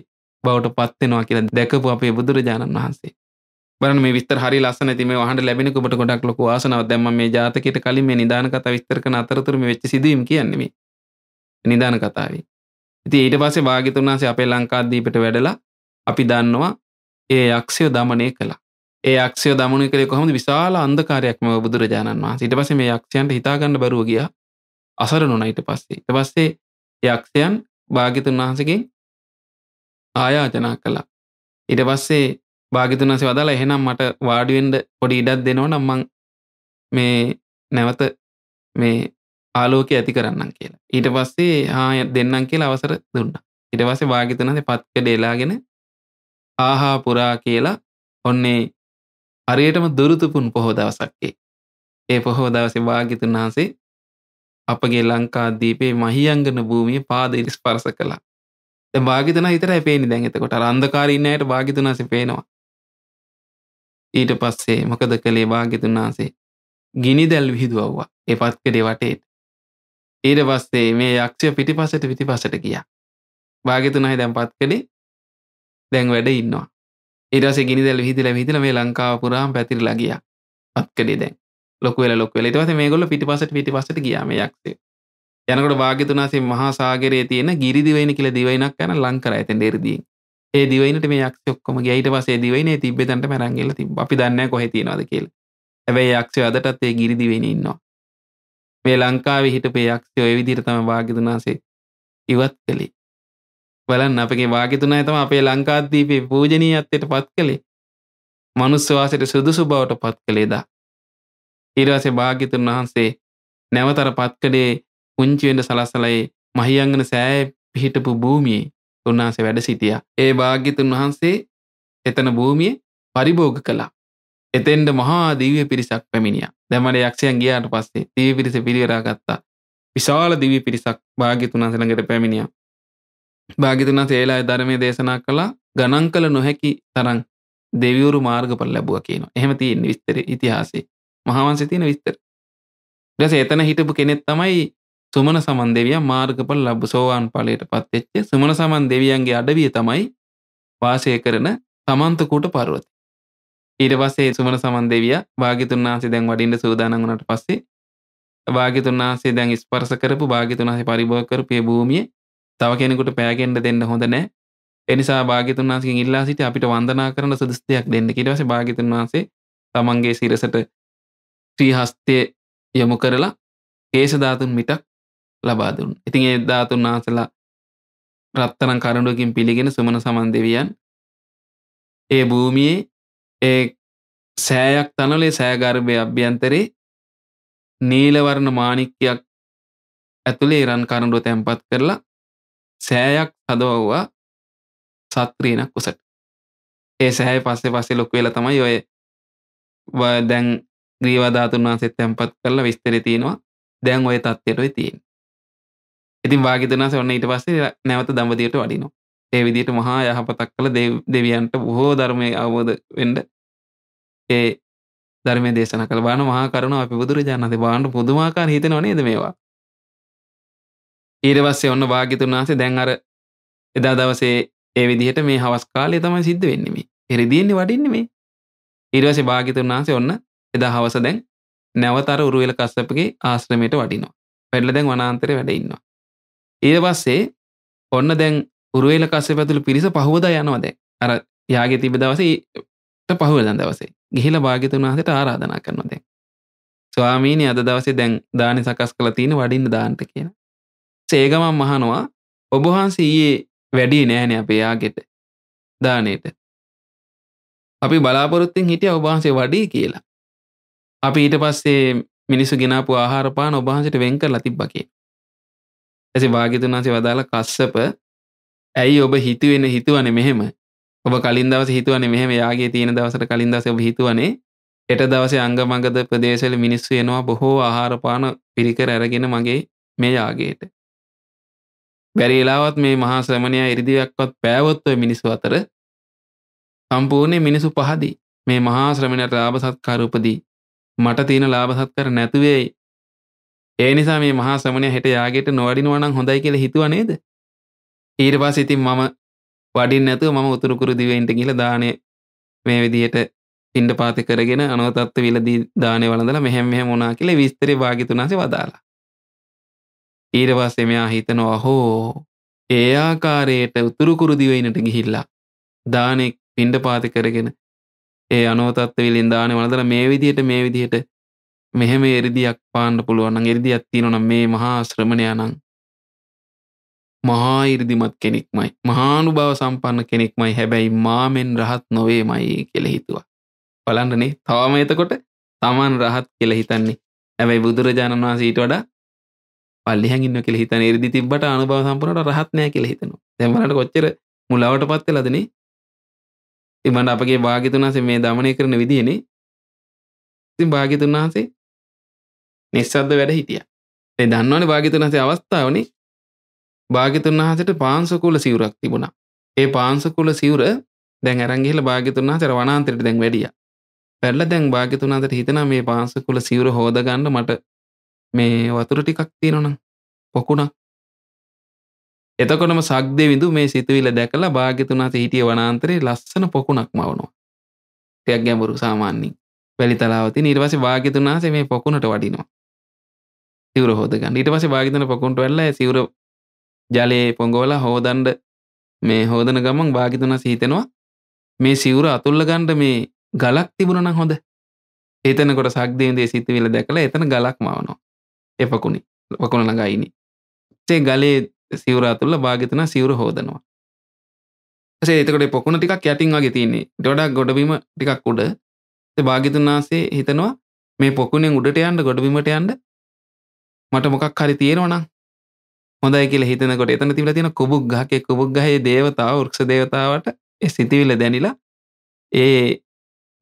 බවට පත්වෙනවා කියලා දැකපු අපේ බුදුරජාණන් වහන්සේ. බලන්න මේ විස්තර හරි ලස්සන ඇති මේ වහන්න ලැබෙන ඔබට ගොඩක් ලොකු ආසනාවක් දැන් මම මේ ජාතකයට කලින් මේ නිදාන කතා විස්තර කරන අතරතුර මේ වෙච්ච සිදුවීම් කියන්නේ මේ නිදාන කතාවේ. ඉතින් ඊට පස්සේ භාග්‍යතුන් වහන්සේ අපේ ලංකාද්වීපයට වැඩලා අපි දන්නවා ඒ යක්ෂය දමනය කළා. ඒ යක්ෂය දමනය කළේ කොහොමද විශාල අන්ධකාරයක්ම බුදුරජාණන් වහන්සේ. ඊට පස්සේ මේ යක්ෂයන්ට හිතා ගන්න බැරුව ගියා. අසරණ වුණා ඊට පස්සේ. ඊට පස්සේ යක්ෂයන් භාග්‍යතුන් වහන්සේගෙන් ආයාචනා කළා. ඉට පස්සේ භාගිතුනස වදාලා එහෙනම් මට වාඩිුවෙන්ඩ පොඩි ඉඩක් දෙනවන මං මේ නැවත මේ ආලෝක ඇති කරන්න කියලා ඊට පස්සේ හාය දෙන්නම් කියලා අවසර දුන්න ඉට පස්සේ භාගිතනද පත්කඩේලාගෙන ආහා පුරා කියලා ඔන්නේ හරියටම දුරුතුපුන් පොහෝ දවසක්කේ ඒ පොහෝ දවසේ භාගිතුන් වහන්සේ අපගේ ලංකාදීපේ මහියංගන භූමිය පාද ඉරිස් පරස කළා භාගිතන හිතර ඇපේනි දැන් එතකොට රන්ධකාරන්නයට භාගිතුනාස පේනවා ඊට පස්සේ මොකද කළේ භාගිතුන්නාසේ ගිනි දැල් විහිදුවවා එපත්කඩේ වටේට ඊට පස්සේ මේ යක්ෂය පිටි පසට විති පසට ගිය භාගිතුනයි දැන් පත් කළේ දැන් වැඩ ඉන්නවා ඉරස ගිනි දැල් විහිදිල විහිදිල මේ ලංකාව පුරාම් පැතිර ලගිය පත්කඩේ දැන් ලොකවෙල ලොක්වෙල තවත මේ ගොල පිටි පසට පිටි පසට ගියාම යක්ෂේ යනකොට භාග්‍යතුනාසේ මහා සාගරයේ තියෙන ගිරිදිවයින කියලා දිවයිනක් යන ලං කරා එතෙන් දෙරදියෙන්. ඒ දිවයිනට මේ යක්ෂය ඔක්කොම ගියා ඊට පස්සේ දිවයිනේ තිබ්බෙතන්ටම අරන් ගිහලා තිබ්බා. අපි දන්නේ නැහැ කොහෙ තියෙනවද කියලා. හැබැයි යක්ෂය අදටත් ඒ ගිරිදිවයිනේ ඉන්නවා. මේ ලංකාවේ හිටපු යක්ෂය ඔය විදිහට තමයි භාග්‍යතුනාසේ ඉවත් කළේ. බලන්න අපගේ භාග්‍යතුනාය තමයි අපේ ලංකාද්වීපයේ පූජනීයත්වයට පත් කළේ. මනුස්ස වාසයට සුදුසු බවට පත් කළේ දා. ඊට පස්සේ භාග්‍යතුන් වහන්සේ නැවතර පත්කඩේ පුංචිවෙන්ට සලසලයි මහියංගන සෑය පිහිටපු භූමියේ උන්වහන්සේ වැඩ සිටියා. ඒ භාග්‍යතුන් වහන්සේ එතන භූමිය පරිභෝග කළා. එතෙන්ට මහා දිව්‍ය පිරිසක් පැමිණියා. දැමට යක්ෂයන් ගියාට පස්සේ දිව්‍ය පිරිස පිරිවරා ගත්තා. විශාල දිව්‍ය පිරිසක් භාග්‍යතුන් වහන්සේ ළඟට පැමිණියා. භාග්‍යතුන් වහන්සේ ඒලායේ ධර්මයේ දේශනා කළා ගණන් කළ නොහැකි තරම් දෙවිවරු මාර්ගඵල ලැබුවා කියනවා. එහෙම තියෙන විස්තර ඉතිහාසයේ. මහාවංශයේ තියෙන විස්තර. ඊට පස්සේ එතන හිටපු කෙනෙක් තමයි සුමන සමන් දෙවිය මාර්ගපල ලබ සෝවාන් පලයට පත්වෙච්ච සුමන සමන් දෙවියන්ගේ අඩවිය තමයි වාසය කරන සමන්තකූට පරුවති. ඊට පස්සේ සුමන සමන් දෙවිය භාගිතුන් වහන්සේ දැන් වඩින්ට සූදානන් වනට පස්සේ භාගිතුන් වහන්සේ දැන් ස්පර්ශ කරපු භාගිතුන් වහන්සේ පරිභව කරපු මේ භූමියේ තව කෙනෙකුට පෑගෙන්න දෙන්න හොඳ නැහැ. එනිසා භාගිතුන් වහන්සේගෙන් ඉල්ලා සිටි අපිට වන්දනා කරන සුදුසු දෙයක් දෙන්න. ඊට පස්සේ භාගිතුන් වහන්සේ තමන්ගේ සිරසට ශ්‍රී හස්තය යොමු කරලා කේශධාතුන් මිටක් ලබාදුන් ඉතින් ඒ ධාතුන් වහසලා රත්තරන් කරඩුවකින් පිළිගෙන සුමන සමන් දෙවියන් ඒ භූමියේ ඒ සෑයක් තනලේ සෑගර්භය අභ්‍යන්තරේ නීලවරණ මාණික්්‍යයක් ඇතුළේ රන් කරඩුව තැන්පත් කරලා සෑයක් හදවව්වා සත්‍රීනක් කුසට ඒ සෑහය පස්සේ පස්සේ ලොක් වෙලා තමයි ඔය දැන් ග්‍රීවධාතුන් වන්සේ තැන්පත් කරලා විස්තර තියෙනවා දැන් ඔය තත්වයටයි තියෙන් ඉතින් භාගිතනස ඔන්න ඊට පස්සේ නැවත දඹදියට වඩිනවා. ඒ විදිහට මහා යහපතක් කළ දෙවියන්ට බොහෝ ධර්මයේ අවබෝධ වෙන්න ඒ ධර්මයේ දේශනා කළ බාන මහා කරුණාව අපි බුදුරජාණන් වහන්සේ බාන්න පුදුමාකාර හිතෙනව නේද මේවා. ඊට පස්සේ ඔන්න භාග්‍යතුන් වහන්සේ දැන් අර එදා දවසේ ඒ විදිහට මේ හවස් කාලේ තමයි සිද්ධ වෙන්නේ මේ. එරිදීන්නේ වඩින්නේ මේ. ඊට පස්සේ භාග්‍යතුන් වහන්සේ ඔන්න එදා හවස දැන් නැවතර උරුවෙල කස්සපගේ ආශ්‍රමයට වඩිනවා. වැඩලා දැන් වනාන්තරේ වැඩ ඉන්නවා. ඒවස්සේ ඔන්න දැන් උරුවේල කස්සේ පැතුළු පිරිස පහුවදා යනවා දැන් අර යාගේ තිබ දවසට පහුවදන් දවසේ ගිහිල භාගිතුන් වහසට ආරාධනා කරනවා දැන් ස්වාමීනි අද දවසේ දැන් දානි සකස් කළ තියෙන වඩින්න දාන්ට කියන සේගමන් මහනවා ඔබහන්සේ ඊයේ වැඩි නෑන අපේ යාගෙට දානයට අපි බලාපොරොත්තින් හිටිය ඔබහන්සේ වඩී කියලා අපි ඊට පස්සේ මිනිස්සු ගෙනාපු ආහාරපාන ඔබහන්සට වෙන් කරලා තිබ්බ කියලා ඇසි භාගිතුනාසේ වදාළ කස්සප ඇයි ඔබ හිතුවෙන හිතුවන මෙහෙම ඔබ කලින් දවස හිතුවන මෙහෙම යාගේ තියෙන දවසට කලින් දවස ඔබ හිතුවනේ එට දවසේ අංගමගද ප්‍රදේශවල මිනිස්සු එනවා බොහෝ ආහාරපාන පිරිකර ඇරගෙන මගේ මේ යාගේට බැරිලාවත් මේ මහා ශ්‍රමණය ඉරිදිවයක්වත් පෑවොත්ව මිනිස්සු අතර සම්පූර්ණය මිනිසු පහදි මේ මහා ශ්‍රමණයට ලාභසත්කාර උපදී මට තියෙන ලාභසත්කර නැතුවේයි ඒ නිසා මේ මහා සමනය හෙට යාගෙට නොවැඩිනුවනම් හොඳයි කියල හිතුව නේද ඊට පස් ඉතින් මම වඩින් නැතුව මම උතුරුකුරු දිවෙන්ට කියල දානය මේ විදියට පින්ඩ පාති කරගෙන අනවතත්ව විලදී දානය වලඳලා මෙහැම මෙහෙම වුණා කියල විස්තර භාගිතුනාසේ වදාලා ඊට පස්සේ මෙයා හිතනවා හෝ ඒ ආකාරයට උතුරුකුරු දිවයිනට ගිහිල්ලා දානෙක් පින්ඩ පාති කරගෙන ඒ අනෝතත්ව විලින් දානය වලඳලා මේ විදියට මේ විදිහට මෙහෙම එරිදියක් පාන්න පුළුවන්න එරිදියක් තියෙනවන මේ මහා ශ්‍රමණයනං මහා ඉරිදිමත් කෙනෙක්මයි මහානු බව සම්පන්න කෙනෙක්මයි හැබැයි මාමෙන් රහත් නොවේමයි කෙළෙහිතුවා. බලන්නනේ තවම එතකොට තමන් රහත් කෙළහිතන්නේ ඇැයි බුදුරජාණන් වහන්සේට වඩා පල්ලිහැගින්න කෙළහිතන ඉරිදි තිබට අනුභව සම්පනට රහත්නය කෙළෙහිතනවා දැමලට කොච්චර මුලාවට පත්ත ලදනේ එබට අපගේ භාගිතුන් වහසේ මේ දමනය කරන විදිනේ ඉතින් භාගිතුන් වහසේ නිස්සද්ද වැඩ හිටිය ඒ දන්නවන භාගිතුන් හසේ අවස්ථාවනේ භාගිතුන් වහසට පාන්සකුල සිවරක් තිබුණා ඒ පාන්සකුල සිවර දැන් ඇරංගිහිල භාගිතුන් හසර වනාන්තරට දැන් වැඩිය පැල්ල දැන් භාගිතුන් අතට හිතන මේ පාන්සකුල සිවර හෝදගන්න මට මේ වතුර ටිකක් තියෙනනම් පොකුණක් එතකොටම සක්දය විදු මේ සිතුවිල දැකලා භාගිතුනාත හිටිය වනාන්තරේ ලස්සන පොකුණක් මවනවා තයක් ගැඹුරු සාමාන්‍යින් වැලි තලාවති නිර්වස භාගිතුනාසේ මේ පොකුණට වඩිනවා සිවර හෝදගන්න ඊට පස භාගතන පොකුන්ට වෙල්ල සිවර ජලයේ පොංගෝල හෝදන්ඩ මේ හෝදන ගමන් භාගිතන සහිතෙනවා මේ සිවර අතුල්ලගණ්ඩ මේ ගලක් තිබුණන හොඳ එතනකොට සක්දේන්දේ සිත වෙල දැකලා එතන ගලක් මවනෝ එපකුණි පකුණ ළඟයිනි සේ ගලේ සිවර අතුල්ල භාගිතන සිවර හෝදනවා ඒතකට පොකුණ ටිකක් යටින් වගේ තින්නේ ඩොඩක් ගොඩබීම ටිකක් උඩ භාගිතුන් වන්සේ හිතනවා මේ පොකුණෙන් උඩට යන්ඩ ගොඩබිමට යන්ඩ මට මොකක් හරි තියෙනවනම් හොඳයි කියල හිතනකොට එතන තිබල තියෙන කුබුක් ගහක කුබුක් ගහේ දේවතාව ෘක්ෂ දේවතාවට සිතිවිල්ල දැනිලා ඒ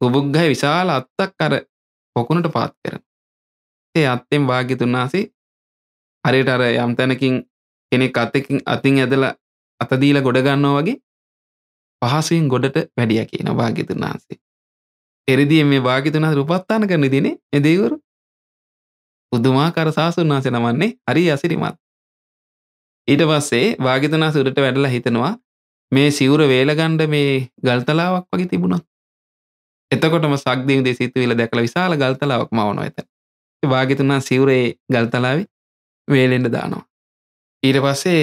කුබුක්ගහ විශාල අත්තක් අර පොකුණට පාත් කරන ඒ අත්තෙන් භාගිතුන්නාසි හරියට අර යම් තැනකින් කෙනෙක් අත්තකින් අතින් ඇදල අතදීල ගොඩගන්නෝ වගේ පහසුවෙන් ගොඩට වැඩිය කියන භාගිතුන් වහන්සේ එරිදිිය මේ භාගිතුනා රුපත්තාන කරන දිනේ එදේවරු උදුමාකර සාසුන් වහන්සේ නමන්නේ හරි අසිරිමත්. ඊට පස්සේ වාගිතනා සුරට වැඩලා හිතනවා මේ සිවුර වේලගණ්ඩ මේ ගල්තලාවක් වගේ තිබුණොත්. එතකොටම සක්දීම් දෙසිතුවිල දැකලා විශාල ගල්තලාවක් මවනවා එතන. වාගිතනා සිවුරේ ගල්තලාවේ වේලෙන්ඩ දානවා. ඊට පස්සේ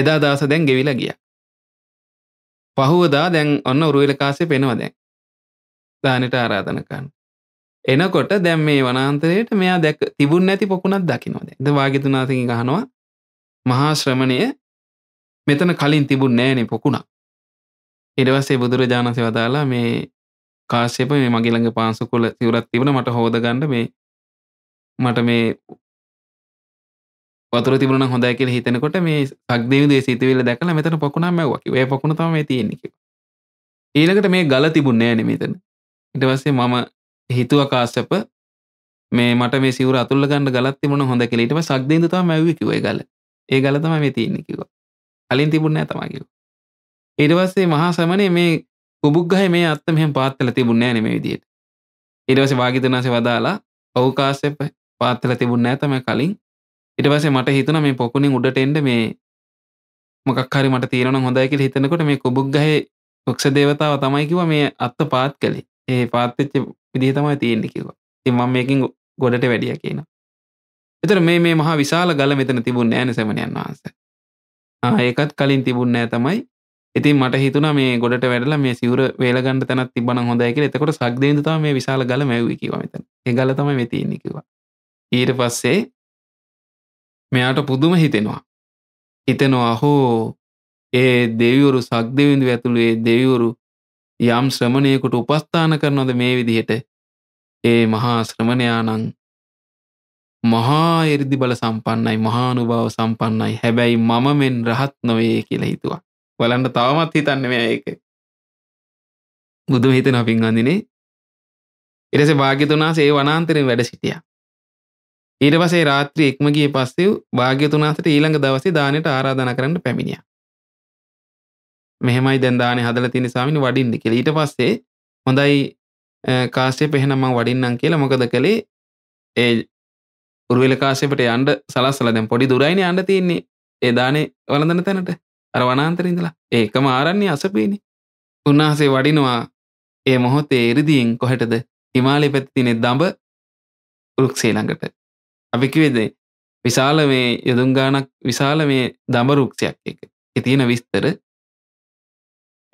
එදා දවස දැන් ගෙවිලා ගිය. පහුවදා දැන් ඔන්න උරුවලකාසේ පෙනවා දැන් දානට ආරාධනකන්න. එනකොට දැම් මේ වනාන්තරයට මෙයා දැක් තිබුණ නැති පොකුණක් දකිනවාද ද වාගතුනාතික ගහනවා මහා ශ්‍රමණය මෙතන කලින් තිබුණ නෑනෙ පොකුණා එඩවස්සේ බුදුරජාණන්සේ වදාලා මේ කාශ්‍යප මේ මගිළඟ පාන්සුකුල සිවරත් තිබුණ මට හෝදගණ්ඩ මේ මට මේ වතුර තිබුණ හොඳයි කියලා හිතනකොට මේ සක්දේව දේශීතවිල්ල දැකලා මෙතන පොකුණා මැව්වකි ඔය පොකුණ තමයි තියෙන්නේ ඊළඟට මේ ගල තිබුණ නෑනෙ මෙතන ඊට පස්සේ මම හිතුව කාස්සප මේ මට මේ සිවර අතුල්ල ගන්න ගලත් තිබුණ හොඳ කියලා ඊට පස්සේ සක්දේන්දු තමයි මැව්වේ කිව්ව ඒ ගල. ඒ ගල තමයි මේ තියෙන්නේ කිව්වා. කලින් තිබුණ නෑ තමයි කිව්වා. ඊට පස්සේ මහා සමනේ මේ කුබුක්ගහේ මේ අත්ත මෙහෙම පාත්තල තිබුණ නෑ නෙමේ විදියට. ඊට පස්සේ වාගිතනාසේ වදාලා ඔව් කාස්සප පාත්තල තිබුණ නෑ තමයි කලින්. ඊට පස්සේ මට හිතුණා මේ පොකුණින් උඩට එන්න මේ මොකක් හරි මට තියෙනවා නම් හොඳයි කියලා හිතනකොට මේ කුබුක්ගහේ කුක්ෂ දේවතාව තමයි කිව්වා මේ අත්ත පාත් කළේ. ඒ පාත් වෙච්ච විදිහ තමයි තියෙන්නේ කිව්වා ඉතින් මම මේකින් ගොඩට වැඩිය කියන එතර මේ මේ මහා විශාල ගල මෙතන තිබුණ නෑන සැමණයන් වහන්ස ඒකත් කලින් තිබුණ නෑ තමයි ඉතින් මට හිතුන මේ ගොඩට වැඩලා මේ සිවර වේලගන්න තැනත් තිබන හොඳයි කියලා එතකොට සක්දේන්දුතාව මේ විශාල ගල මැව්වි කිව්වා මෙතන ඒ ගල තමයි මේ තියෙන්නේ කිව්වා ඊට පස්සේ මෙයාට පුදුම හිතෙනවා හිතෙනවා හෝ ඒ දෙවරු සක් දෙවිඳු ඇතුළු ඒ දෙවරු යම් ශ්‍රමණයකුට උපස්ථාන කරනොද මේ විදිහට ඒ මහා ශ්‍රමණයානං මහා එරිදි බල සම්පන්නයි මහානුභාව සම්පන්නයි හැබැයි මම මෙන් රහත් නොවේ කියලා හිතුවා. බලන්න තවමත් හිතන්න මෙයා ඒක. බුදුම හිතන අපින් අඳිනේ. ඊටසේ භාග්‍යතුනාස ඒ වනාන්තරේ වැඩ සිටියා. ඊට පස්සේ රාත්‍රියේ ඉක්ම ගියේ පස්සේ භාග්‍යතුනාසට ඊළඟ දවසේ දානෙට ආරාධනා කරන්න පැමිණියා. මෙහෙමයි දැන්දාන හදල තින සාමිනි වඩින්න කෙ ඊට පස්සේ හොඳයි කාසේ පෙහෙනම වඩින්නම් කියලා මොකද කළේ ඒ උරුවෙල කාශයට අන්ඩ සලස්සල දැම් පොඩි දුරයින අන්ඩ තියන්නේ එදානේ වලඳන තැනට අර වනාන්තරඉඳලා ඒකම ආරන්නේ අසපීනි උන්වහසේ වඩිනවා ඒ මොහොතේ එරිදීන් කොහටද හිමාලි පැත්තිනෙ දඹ රුක්සේ ළඟට අපිකිවෙදේ විශාල මේ යදුංගානක් විශාල මේ දඹ රුක්ෂයක් එක තියන විස්තර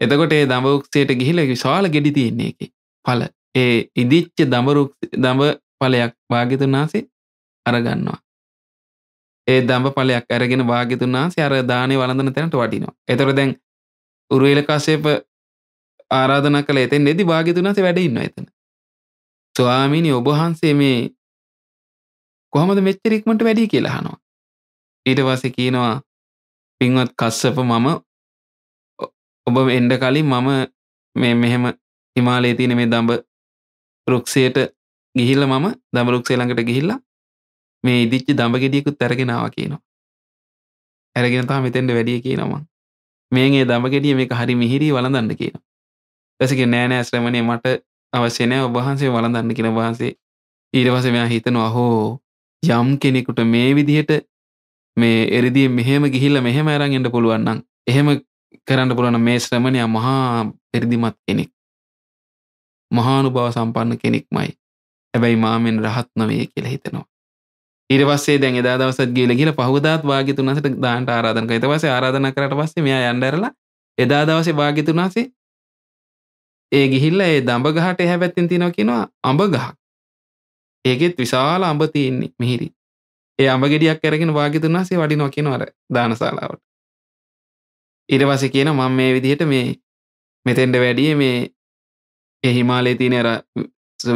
එතකොට ඒ දඹවෘක්ෂයට ගිහිල විශාල ගෙඩි තියෙන්නේ එක පල ඒ ඉදිච්ච දඹරුක් දඹ පලයක් භාගිතුන්නාසේ අරගන්නවා ඒ දම්ඹ පලයක් ඇරගෙන භාගිතුන්නාසේ අර දානය වලඳන තැනට වටිනවා එතර දැන් උරුවලකාශේප ආරාධන කළ එතෙන් එෙදි භාගිතුනාසේ වැඩඉන්න එතන ස්වාමිනි ඔබහන්සේ මේ කොහමද මෙච්චරික්මට වැඩි කියලාහනවා ඊට වස කියනවා පින්වත් කස්සප මම ඔබ එන්ඩ කලින් මම මේ මෙහෙම හිමාලයේ තියෙන මේ දඹ රුක්ෂයට ගිහිල්ලා මම දඹ රුක්ෂය ළඟට ගිහිල්ලා මේ ඉදිච්ච දඹ ගෙඩියකුත් අරගෙන ආවා කියනවා. අරගෙන තමයි මෙතෙන්ට වැඩිය කියනවා මං. මේන් ඒ දඹ ගෙඩිය මේක හරි මිහිරි වළඳන්න කියනවා. ඊපස්සේ නෑ නෑ ශ්‍රමණේ මට අවශ්‍ය නෑ ඔබ වහන්සේ වළඳන්න කියන වහන්සේ ඊට පස්සේ මෙයා හිතනවා අහෝ යම් කෙනෙකුට මේ විදිහට මේ එරිදිිය මෙහෙම ගිහිල්ල මෙහෙම ඇරන් එට පුළුවන්නම් එහෙම කරන්න පුළන මේ ශ්‍රමණය මහා පෙරිදිමත් කෙනෙක් මහානු බව සම්පන්න කෙනෙක්මයි හැබැයි මාමෙන් රහත් නොවේ කියල හිතනවා ඉරවස්සේ දැන් එදා දවසත් ගේල කියල පහුදාත් වාගිතුනසට දාන්ට ආරාධනක එතවස ආරාධන කරට පස්සේ මෙයා යන්ඩරලා එදා දවසේ වාගිතුනාසේ ඒ ගිහිල්ල ඒ දම්ඹ ගහට එහැ පැත්තින් තියෙනව කියෙනවා අඹ ගහක් ඒකෙත් විශාල අඹ තියෙන්නේ මිහිරි ඒ අඹ ගෙඩියක් කරගෙන වාගිතුනාසේ වඩි නොකිනවර දානශලාවට ඉරවස කියන මං මේ විදිහට මේ මෙතෙන්ට වැඩිය මේ එහිමාලේ තියන අර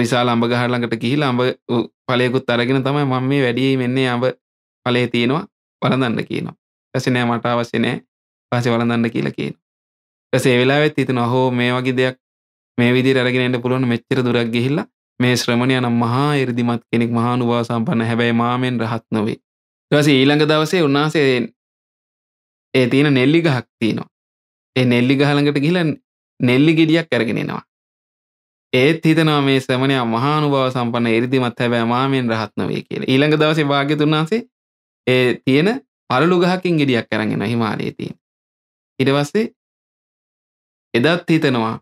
විශාල අඹ ගහ ළඟට ගිහිල්ලා අඹ ඵලයකුත් අරගෙන තමයි මම මේ වැඩියි මෙන්නේ අඹ ඵලයේ තියෙනවා වළඳන්න කියනවා. ඊපස්සේ නෑ මට අවශ්‍ය නෑ. ඊපස්සේ වළඳන්න කියලා කියනවා. ඊපස්සේ ඒ වෙලාවෙත් හිතන අහෝ මේ වගේ දෙයක් මේ විදිහට අරගෙන යන්න පුළුවන් මෙච්චර දුරක් ගිහිල්ලා මේ ශ්‍රමණයා නම් මහා 이르දිමත් කෙනෙක් මහානුභාව සම්පන්න හැබැයි මාමෙන් රහත් නොවේ. ඊට පස්සේ ඊළඟ දවසේ උන්වහන්සේ ඒ තියෙන නෙල්ලි ගහක් තියෙනවා ඒ නෙල්ලි ගහළඟට ගිහිල නෙල්ලි ගෙඩියක් කරගෙනෙනවා ඒත් හිතනවා මේ සමනය මහානුභාව සම්පන්න ඉරිදිමත් හැබෑ මාමෙන් රහත් නොවේ කියලා ඊළඟ දවසේ භාග්‍යතුන් වහන්සේ ඒ තියෙන පරලු ගහකින් ගෙඩියක් කරගෙන හිමාලයේ තියෙන ඊට පස්සේ එදත් හිතනවා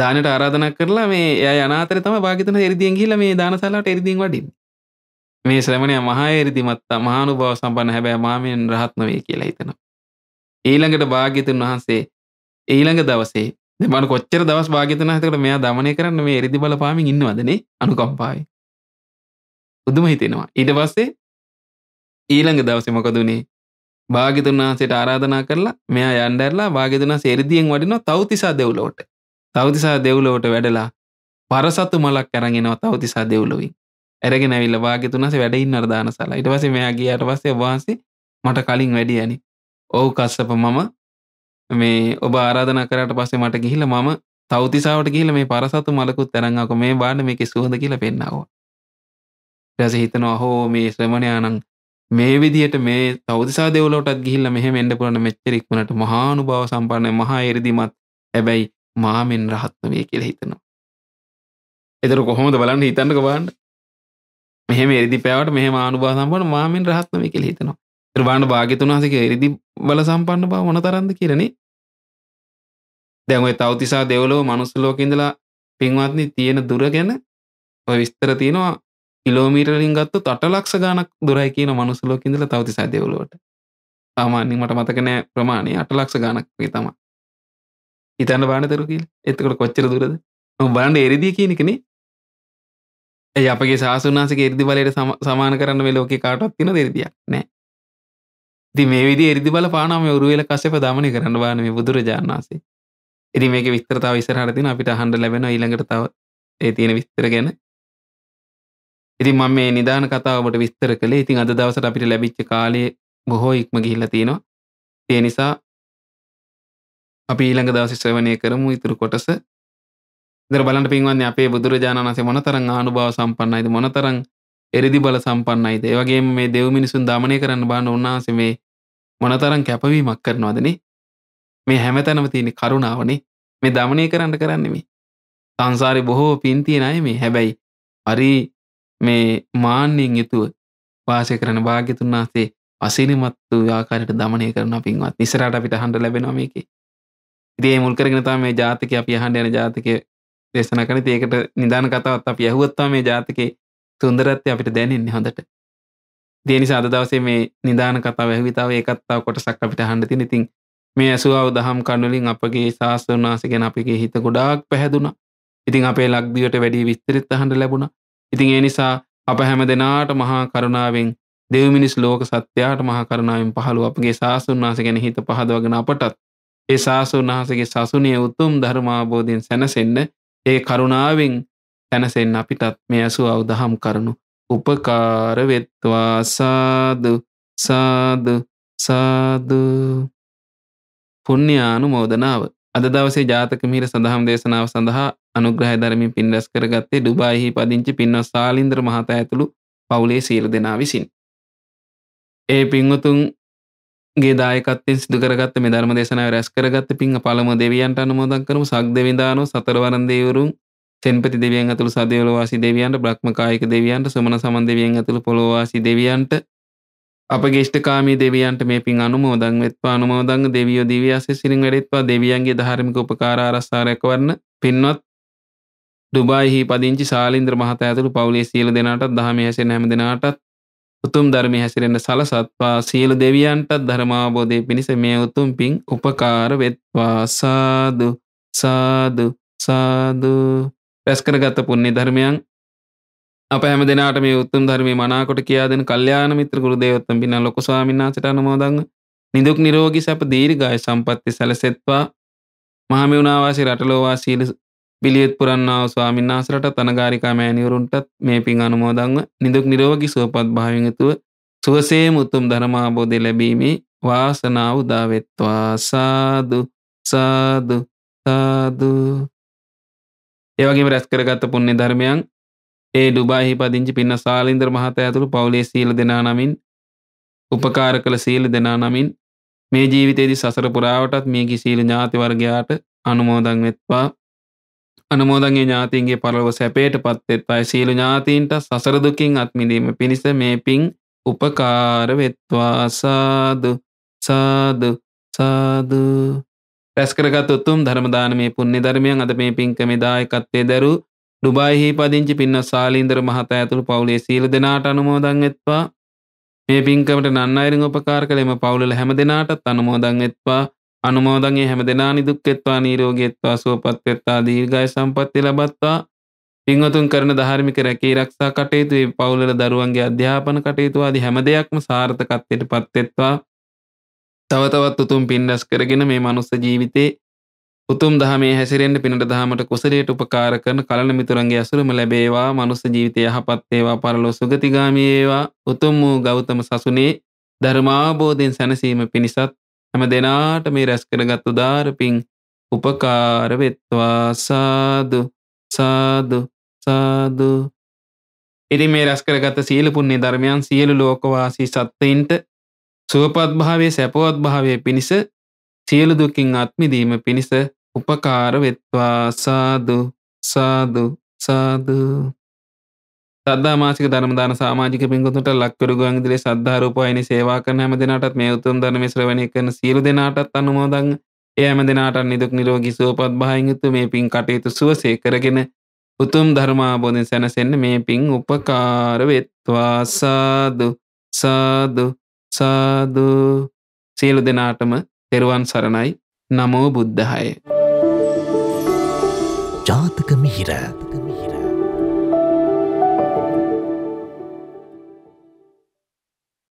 දානට ආරාධනක් කරලා මේ එය අනාතර තම භාගතන එරිදිියෙන් ගිල මේ දානසලාට එරිදිින් වඩින් මේ ශ්‍රමණය මහායරිදිමත්තා මහානුභාව සම්බන්න හැබැයි මාමයෙන් රහත් නොවේ කියලා හිතනවා. ඊළඟට භාග්‍යතුන් වහන්සේ ඊළඟ දවසේ මන කොච්චර දවස් භාග්‍යතුන් වහන්සේකට මෙයා দমনය කරන්න මේ එරිදි බලපාමින් ඉන්නවදනේ අනුකම්පාවෙන්. උදුම හිතෙනවා. ඊට පස්සේ ඊළඟ දවසේ මොකද උනේ? භාග්‍යතුන් වහන්සේට ආරාධනා කරලා මෙයා යන්න ඇරලා භාග්‍යතුන් වහන්සේ එරිදියෙන් වඩිනවා තවතිසා දෙව්ලොවට. තවතිසා දෙව්ලොවට වැඩලා පරසතු මලක් අරන් එනවා තවතිසා දෙව්ලොවින්. ඇරගෙන ඇවිල්ල වාගේ තුනස වැඩයින් අර්දාන සලා ඉට පසේ මෙයාගේ අට පස්සේ වහන්සේ මට කලින් වැඩිය ඇනි ඔවු කස්සප මම මේ ඔබ ආරාධන කරට පස්සේ මට ගිහිල මම තවතිසාාවට ගිල මේ පරසතු මලකුත් තරංගක මේ බාන මේක සුහඳ කියල පෙන්න්නවා රැස හිතනවා හෝ මේ ශ්‍රමණයානං මේ විදියට මේ තවතිසා දෙවලටත් ගිල්ල මෙහ මෙන්ඩ පුරන මෙච්චරෙක්මට මහානු බව සම්පානය මහා එරිදිමත් හැබැයි මාමෙන් රහත්ම වේ කියල හිතනවා එතර කොහොමද බලන්න හිතන්නක බාන්න මෙහම එරිදි පැවට මෙහම අනුභා සම්පන්න මාමෙන් රහත්නම කෙළ හිතනවා ත්‍රවාණ භාගතුන් හසක එරිදි බල සම්පන්න බව මොන තරන්ද කියරනේ දැන්ඔය තවතිසා දෙවලෝ මනුස්සලෝකඉඳලා පින්වත්නි තියෙන දුර ගැන ඔය විස්තර තියෙනවා කිලෝමීටලින් ගත්තු තට ලක්ෂ ගානක් දුරයි කියන මනුස්සලෝකඉඳල තවතිසා දෙවලුවට සාමාන්‍යින් මට මතකනෑ ප්‍රමාණය අට ලක්ෂ ගානක් වේ තමා හිතන්න බානතරුකිල් එතකට කොච්චර දුරද බලන්න එරිදී කියනකනේ ඇයි අපගේ ශාසුන්හසක එරිදි බලයට සමාන කරන්න වෙලෝක කාටත් තින දෙරිදියක් නෑ ති මේ විදි එරිදි බල පානම ඔරුවල කසප දමනය කරන්න වාන මේ බුදුරජාණන් වන්සේ එරි මේක විස්තරතාව ඉස්සරහරතින අපිට හන්ඩ ලැබෙන ඊළඟට තව ඒ තියෙන විස්තර ගැන ඉතින් මම මේ නිධාන කතාවට විස්තර කළේ ඉතින් අද දවසට අපිට ලැබිච්ච කාලයේ බොහෝ ඉක්ම ගිහිල්ලා තියෙනවා ඒ නිසා අපි ඊළඟ දවසේ ශ්‍රවණය කරමු ඉතුරු කොටස දර බලට පින්වන්න අපේ බුදුරජාණන්සේ මොනතරං ආනුභාව සම්පන්නයිද මොනතරං එරිදි බල සම්පන්නයිද ඒවගේ මේ දෙව් මිනිසුන් දාමනය කරන්න බාන්න උන්නාහස මේ මොනතරං කැපවීමක් කරනවාදනේ මේ හැමතැනම තියෙන කරුණාවනේ මේ දමනය කරන්න කරන්නෙමි සංසාරි බොහෝ පින්තියෙන අය මේ හැබැයි හරි මේ මාන්‍යයෙන් යුතුව වාසය කරන භාග්‍යතුන් වහන්සේ අසිරිමත් වූ ආකාරයට දමනය කරන පින්වත් ඉස්සරහට අපිට අහන්න ලැබෙනවා මේකේ ඉතින් ඒ මුල් කරගෙන තමයි මේ ජාතක අපි අහන්න යන ජාතකයේ දේශන කන ඒකට නිධාන කතවත් අප යහුවත්වා මේ ජාතක සුන්දරත්ය අපිට දැනෙන්නේ හොඳට දේනි සාද දවසේ මේ නිධාන කතාව ඇහවිතාව ඒකත්තාව කොටසක් අපිට හන්ඩති ඉතින් මේ ඇසුවාව දහම් කණුලින් අපගේ ශාස්ත්‍රනාස ගැන අපගේ හිත ගොඩාක් පැහැදුනා ඉතින් අපේ ලක්දිවට වැඩි විස්තරිත් අහන්ඩ ලැබුණ ඉතින් ඒ නිසා අප හැම දෙනාට මහා කරුණාවෙන් දෙවමිනිස් ලෝක සත්‍යයාට මහකරණාවෙන් පහළු අපගේ සාසුන් වහස ගැන හිත පහදවගෙන අපටත් ඒ සාසුන් වහසගේ සසුනය උතුම් ධර්මාබෝධයෙන් සැනසෙන්න ඒ කරුණාවෙන් තැනසෙන් අපිටත් මේ ඇසු අවදහම් කරනු උපකාර වෙත්වා සාදු සාදු සාදු පුුණ්්‍යානු මෝදනාව අද දවසේ ජාතක මීර සඳහම් දේශනාව සඳහා අනුග්‍රහ ධරමින් පින් රැස් කරගත්තේ ඩුබායිහි පදිංචි පින්න සාලින්ද්‍ර මහතා ඇතුළු පවුලේ සීර දෙනා විසින්. ඒ පින්වතුන් ගේ දායකත්තේ සිදු කරගත්ත මේ ධර්ම දේශනාව රැස් කරගත්ත පිං පළමුව දෙවියන්ට අනුමෝදන් කරමු සග්දවිඳානෝ සතරවරන් දෙවිවරුන් සෙන්පති දෙවියන් ඇතුළු සදේවල වාසී දෙවියන්ට බ්‍රහ්මකායික දෙවියන්ට සුමන සමන් දෙවියන් ඇතුළු පොළොව වාසී දෙවියන්ට අපගේ ඉෂ්ඨකාමී දෙවියන්ට මේ පිං අනුමෝදන් වෙත්වා අනුමෝදන් දෙවියෝ දිව්‍ය ආශිස් සිරින් වැඩෙත්වා දෙවියන්ගේ ධාර්මික උපකාර ආරක්ෂා රැකවරන පින්වත් ඩුබායිහි පදිංචි සාලින්ද්‍ර මහතා ඇතුළු පවුලේ සියලු දෙනාටත් දහමේ හැසෙන හැම දෙනාටත් උතුම් ධර්මය හැසිරෙන සලසත්වා සියලු දෙවියන්ටත් ධර්මාබෝධය පිණිස මේ උතුම් පින් උපකාර වෙත්වා සාදු සාදු සාදු පැස්කරගත පුන්නේ ධර්මයන් අප හැම දෙනාට මේ උත්තුම් ධර්මය මනාකොට කියාදෙන කල්්‍යාන මිත්‍ර ගුරු දේවත්තම් බින ලොක ස්වාමිනාසට අනමෝදං නිදුක් නිරෝගී සැප දීර්ඝාය සම්පත්ති සැලසෙත්වා මහමෙවුනාවාසී රටලෝවාසීල බිලියත් පුරන්නාව ස්වාමින්නාසරට තනගාරිකා මෑණිවරුන්ටත් මේ පින් අනුමෝදන්ව නිදුක් නිරෝගී සුවපත් භාවයෙන් යුතුව සුවසේ මුතුම් ධර්මාබෝධය ලැබීමේ වාසනාව උදා වෙත්වා සාදු සාදු සාදු ඒ වගේම රැස් කරගත් පුණ්‍ය ධර්මයන් ඒ ඩුබායිහි පදිංචි පින්න සාලින්දර මහතා ඇතුළු පවුලේ සීල දෙනා නමින් උපකාර කළ සීල දෙනා නමින් මේ ජීවිතයේදී සසර පුරාවටත් මේ කිසීල ඥාති වර්ගයාට අනුමෝදන් වෙත්වා අනමෝදන්ගේ ඥාතීන්ගේ පරලොව සැපේට පත්වෙත් අයි සීලු ඥාතීන්ට සසරදුකින් අත්මිඳීම පිණිස මේ පින් උපකාර වෙත්වා සාදු සාදු සාදු රැස්කරගත් උතුම් ධර්මදානමේ පුුණ්‍ය ධර්මයන් අද මේ පින්කම දායකත්තේ දැරු ඩුබයිහි පදිංචි පින්න සාලීන්දර මහත ඇතුළු පවුලේ සීල දෙනාට අනුමෝදන් වෙත්වා මේ පින්කමට නන්න අයරින් උපකාර කළෙම පවුලල හැම දෙනාටත් අනුමෝදන් වෙත්වා අනුමෝදන්ගේ හැම දෙනා නිදුක්කෙත්වා නීරෝගෙත්වා සුවපත්වෙත්වා දීර්ඝය සම්පත්ති ලබත්වා පින්වතුන් කරන ධාර්මික රැකී රක්ෂා කටයුතු ඒ පවුලල දරුවන්ගේ අධ්‍යාපන කටයුතු ආදී හැම දෙයක්ම සාර්ථකත්වයට පත්වෙත්වා තව තවත් උතුම් පින් රැස් කරගෙන මේ මනුස්ස ජීවිතේ උතුම් දහමේ හැසිරෙන්න පිනට දහමට කුසලයට උපකාර කරන කලන මිතුරන්ගේ ඇසුරම ලැබේවා මනුස්ස ජීවිතය යහපත් වේවා පරලෝ සුගතිගාමී වේවා උතුම් වූ ගෞතම සසුනේ ධර්මාබෝධයෙන් සැනසීම පිණිසත් හැම දෙනාට මේ රැස් කරගත් උදාරපින් උපකාර වෙත්වා සාදු සාදු සාදු ඉතින් මේ රැස් කරගත සීල පුණ්‍ය ධර්මයන් සියලු ලෝකවාසී සත්ත්වයින්ට සුවපත් භාවයේ සැපවත් භාවයේ පිණිස සියලු දුකින් අත්මිදීම පිණිස උපකාර වෙත්වා සාදු සාදු සාදු සද්ධා මාසික ධර්මදාන සාමාජික පින්ගුතුන්ට ලක්කරු ගුවන්විදුලියේ සද්ධා රූපවාහිනී සේවා කරන හැම දිනටත් මේ උතුම් ධර්මයේ ශ්‍රවණය කරන සියලු දෙනාටත් අනුමෝදන් ඒ හැම දිනාට නිදුක් නිරෝගී සුවපත් භාවයෙන් යුතු මේ පින් කටයුතු සුවසේ කරගෙන උතුම් ධර්ම ආબોධයෙන් සැනසෙන්න මේ පින් උපකාර වෙත්වා සාදු සාදු සාදු සියලු දෙනාටම තෙරුවන් සරණයි නමෝ බුද්ධාය ජාතක මිහිර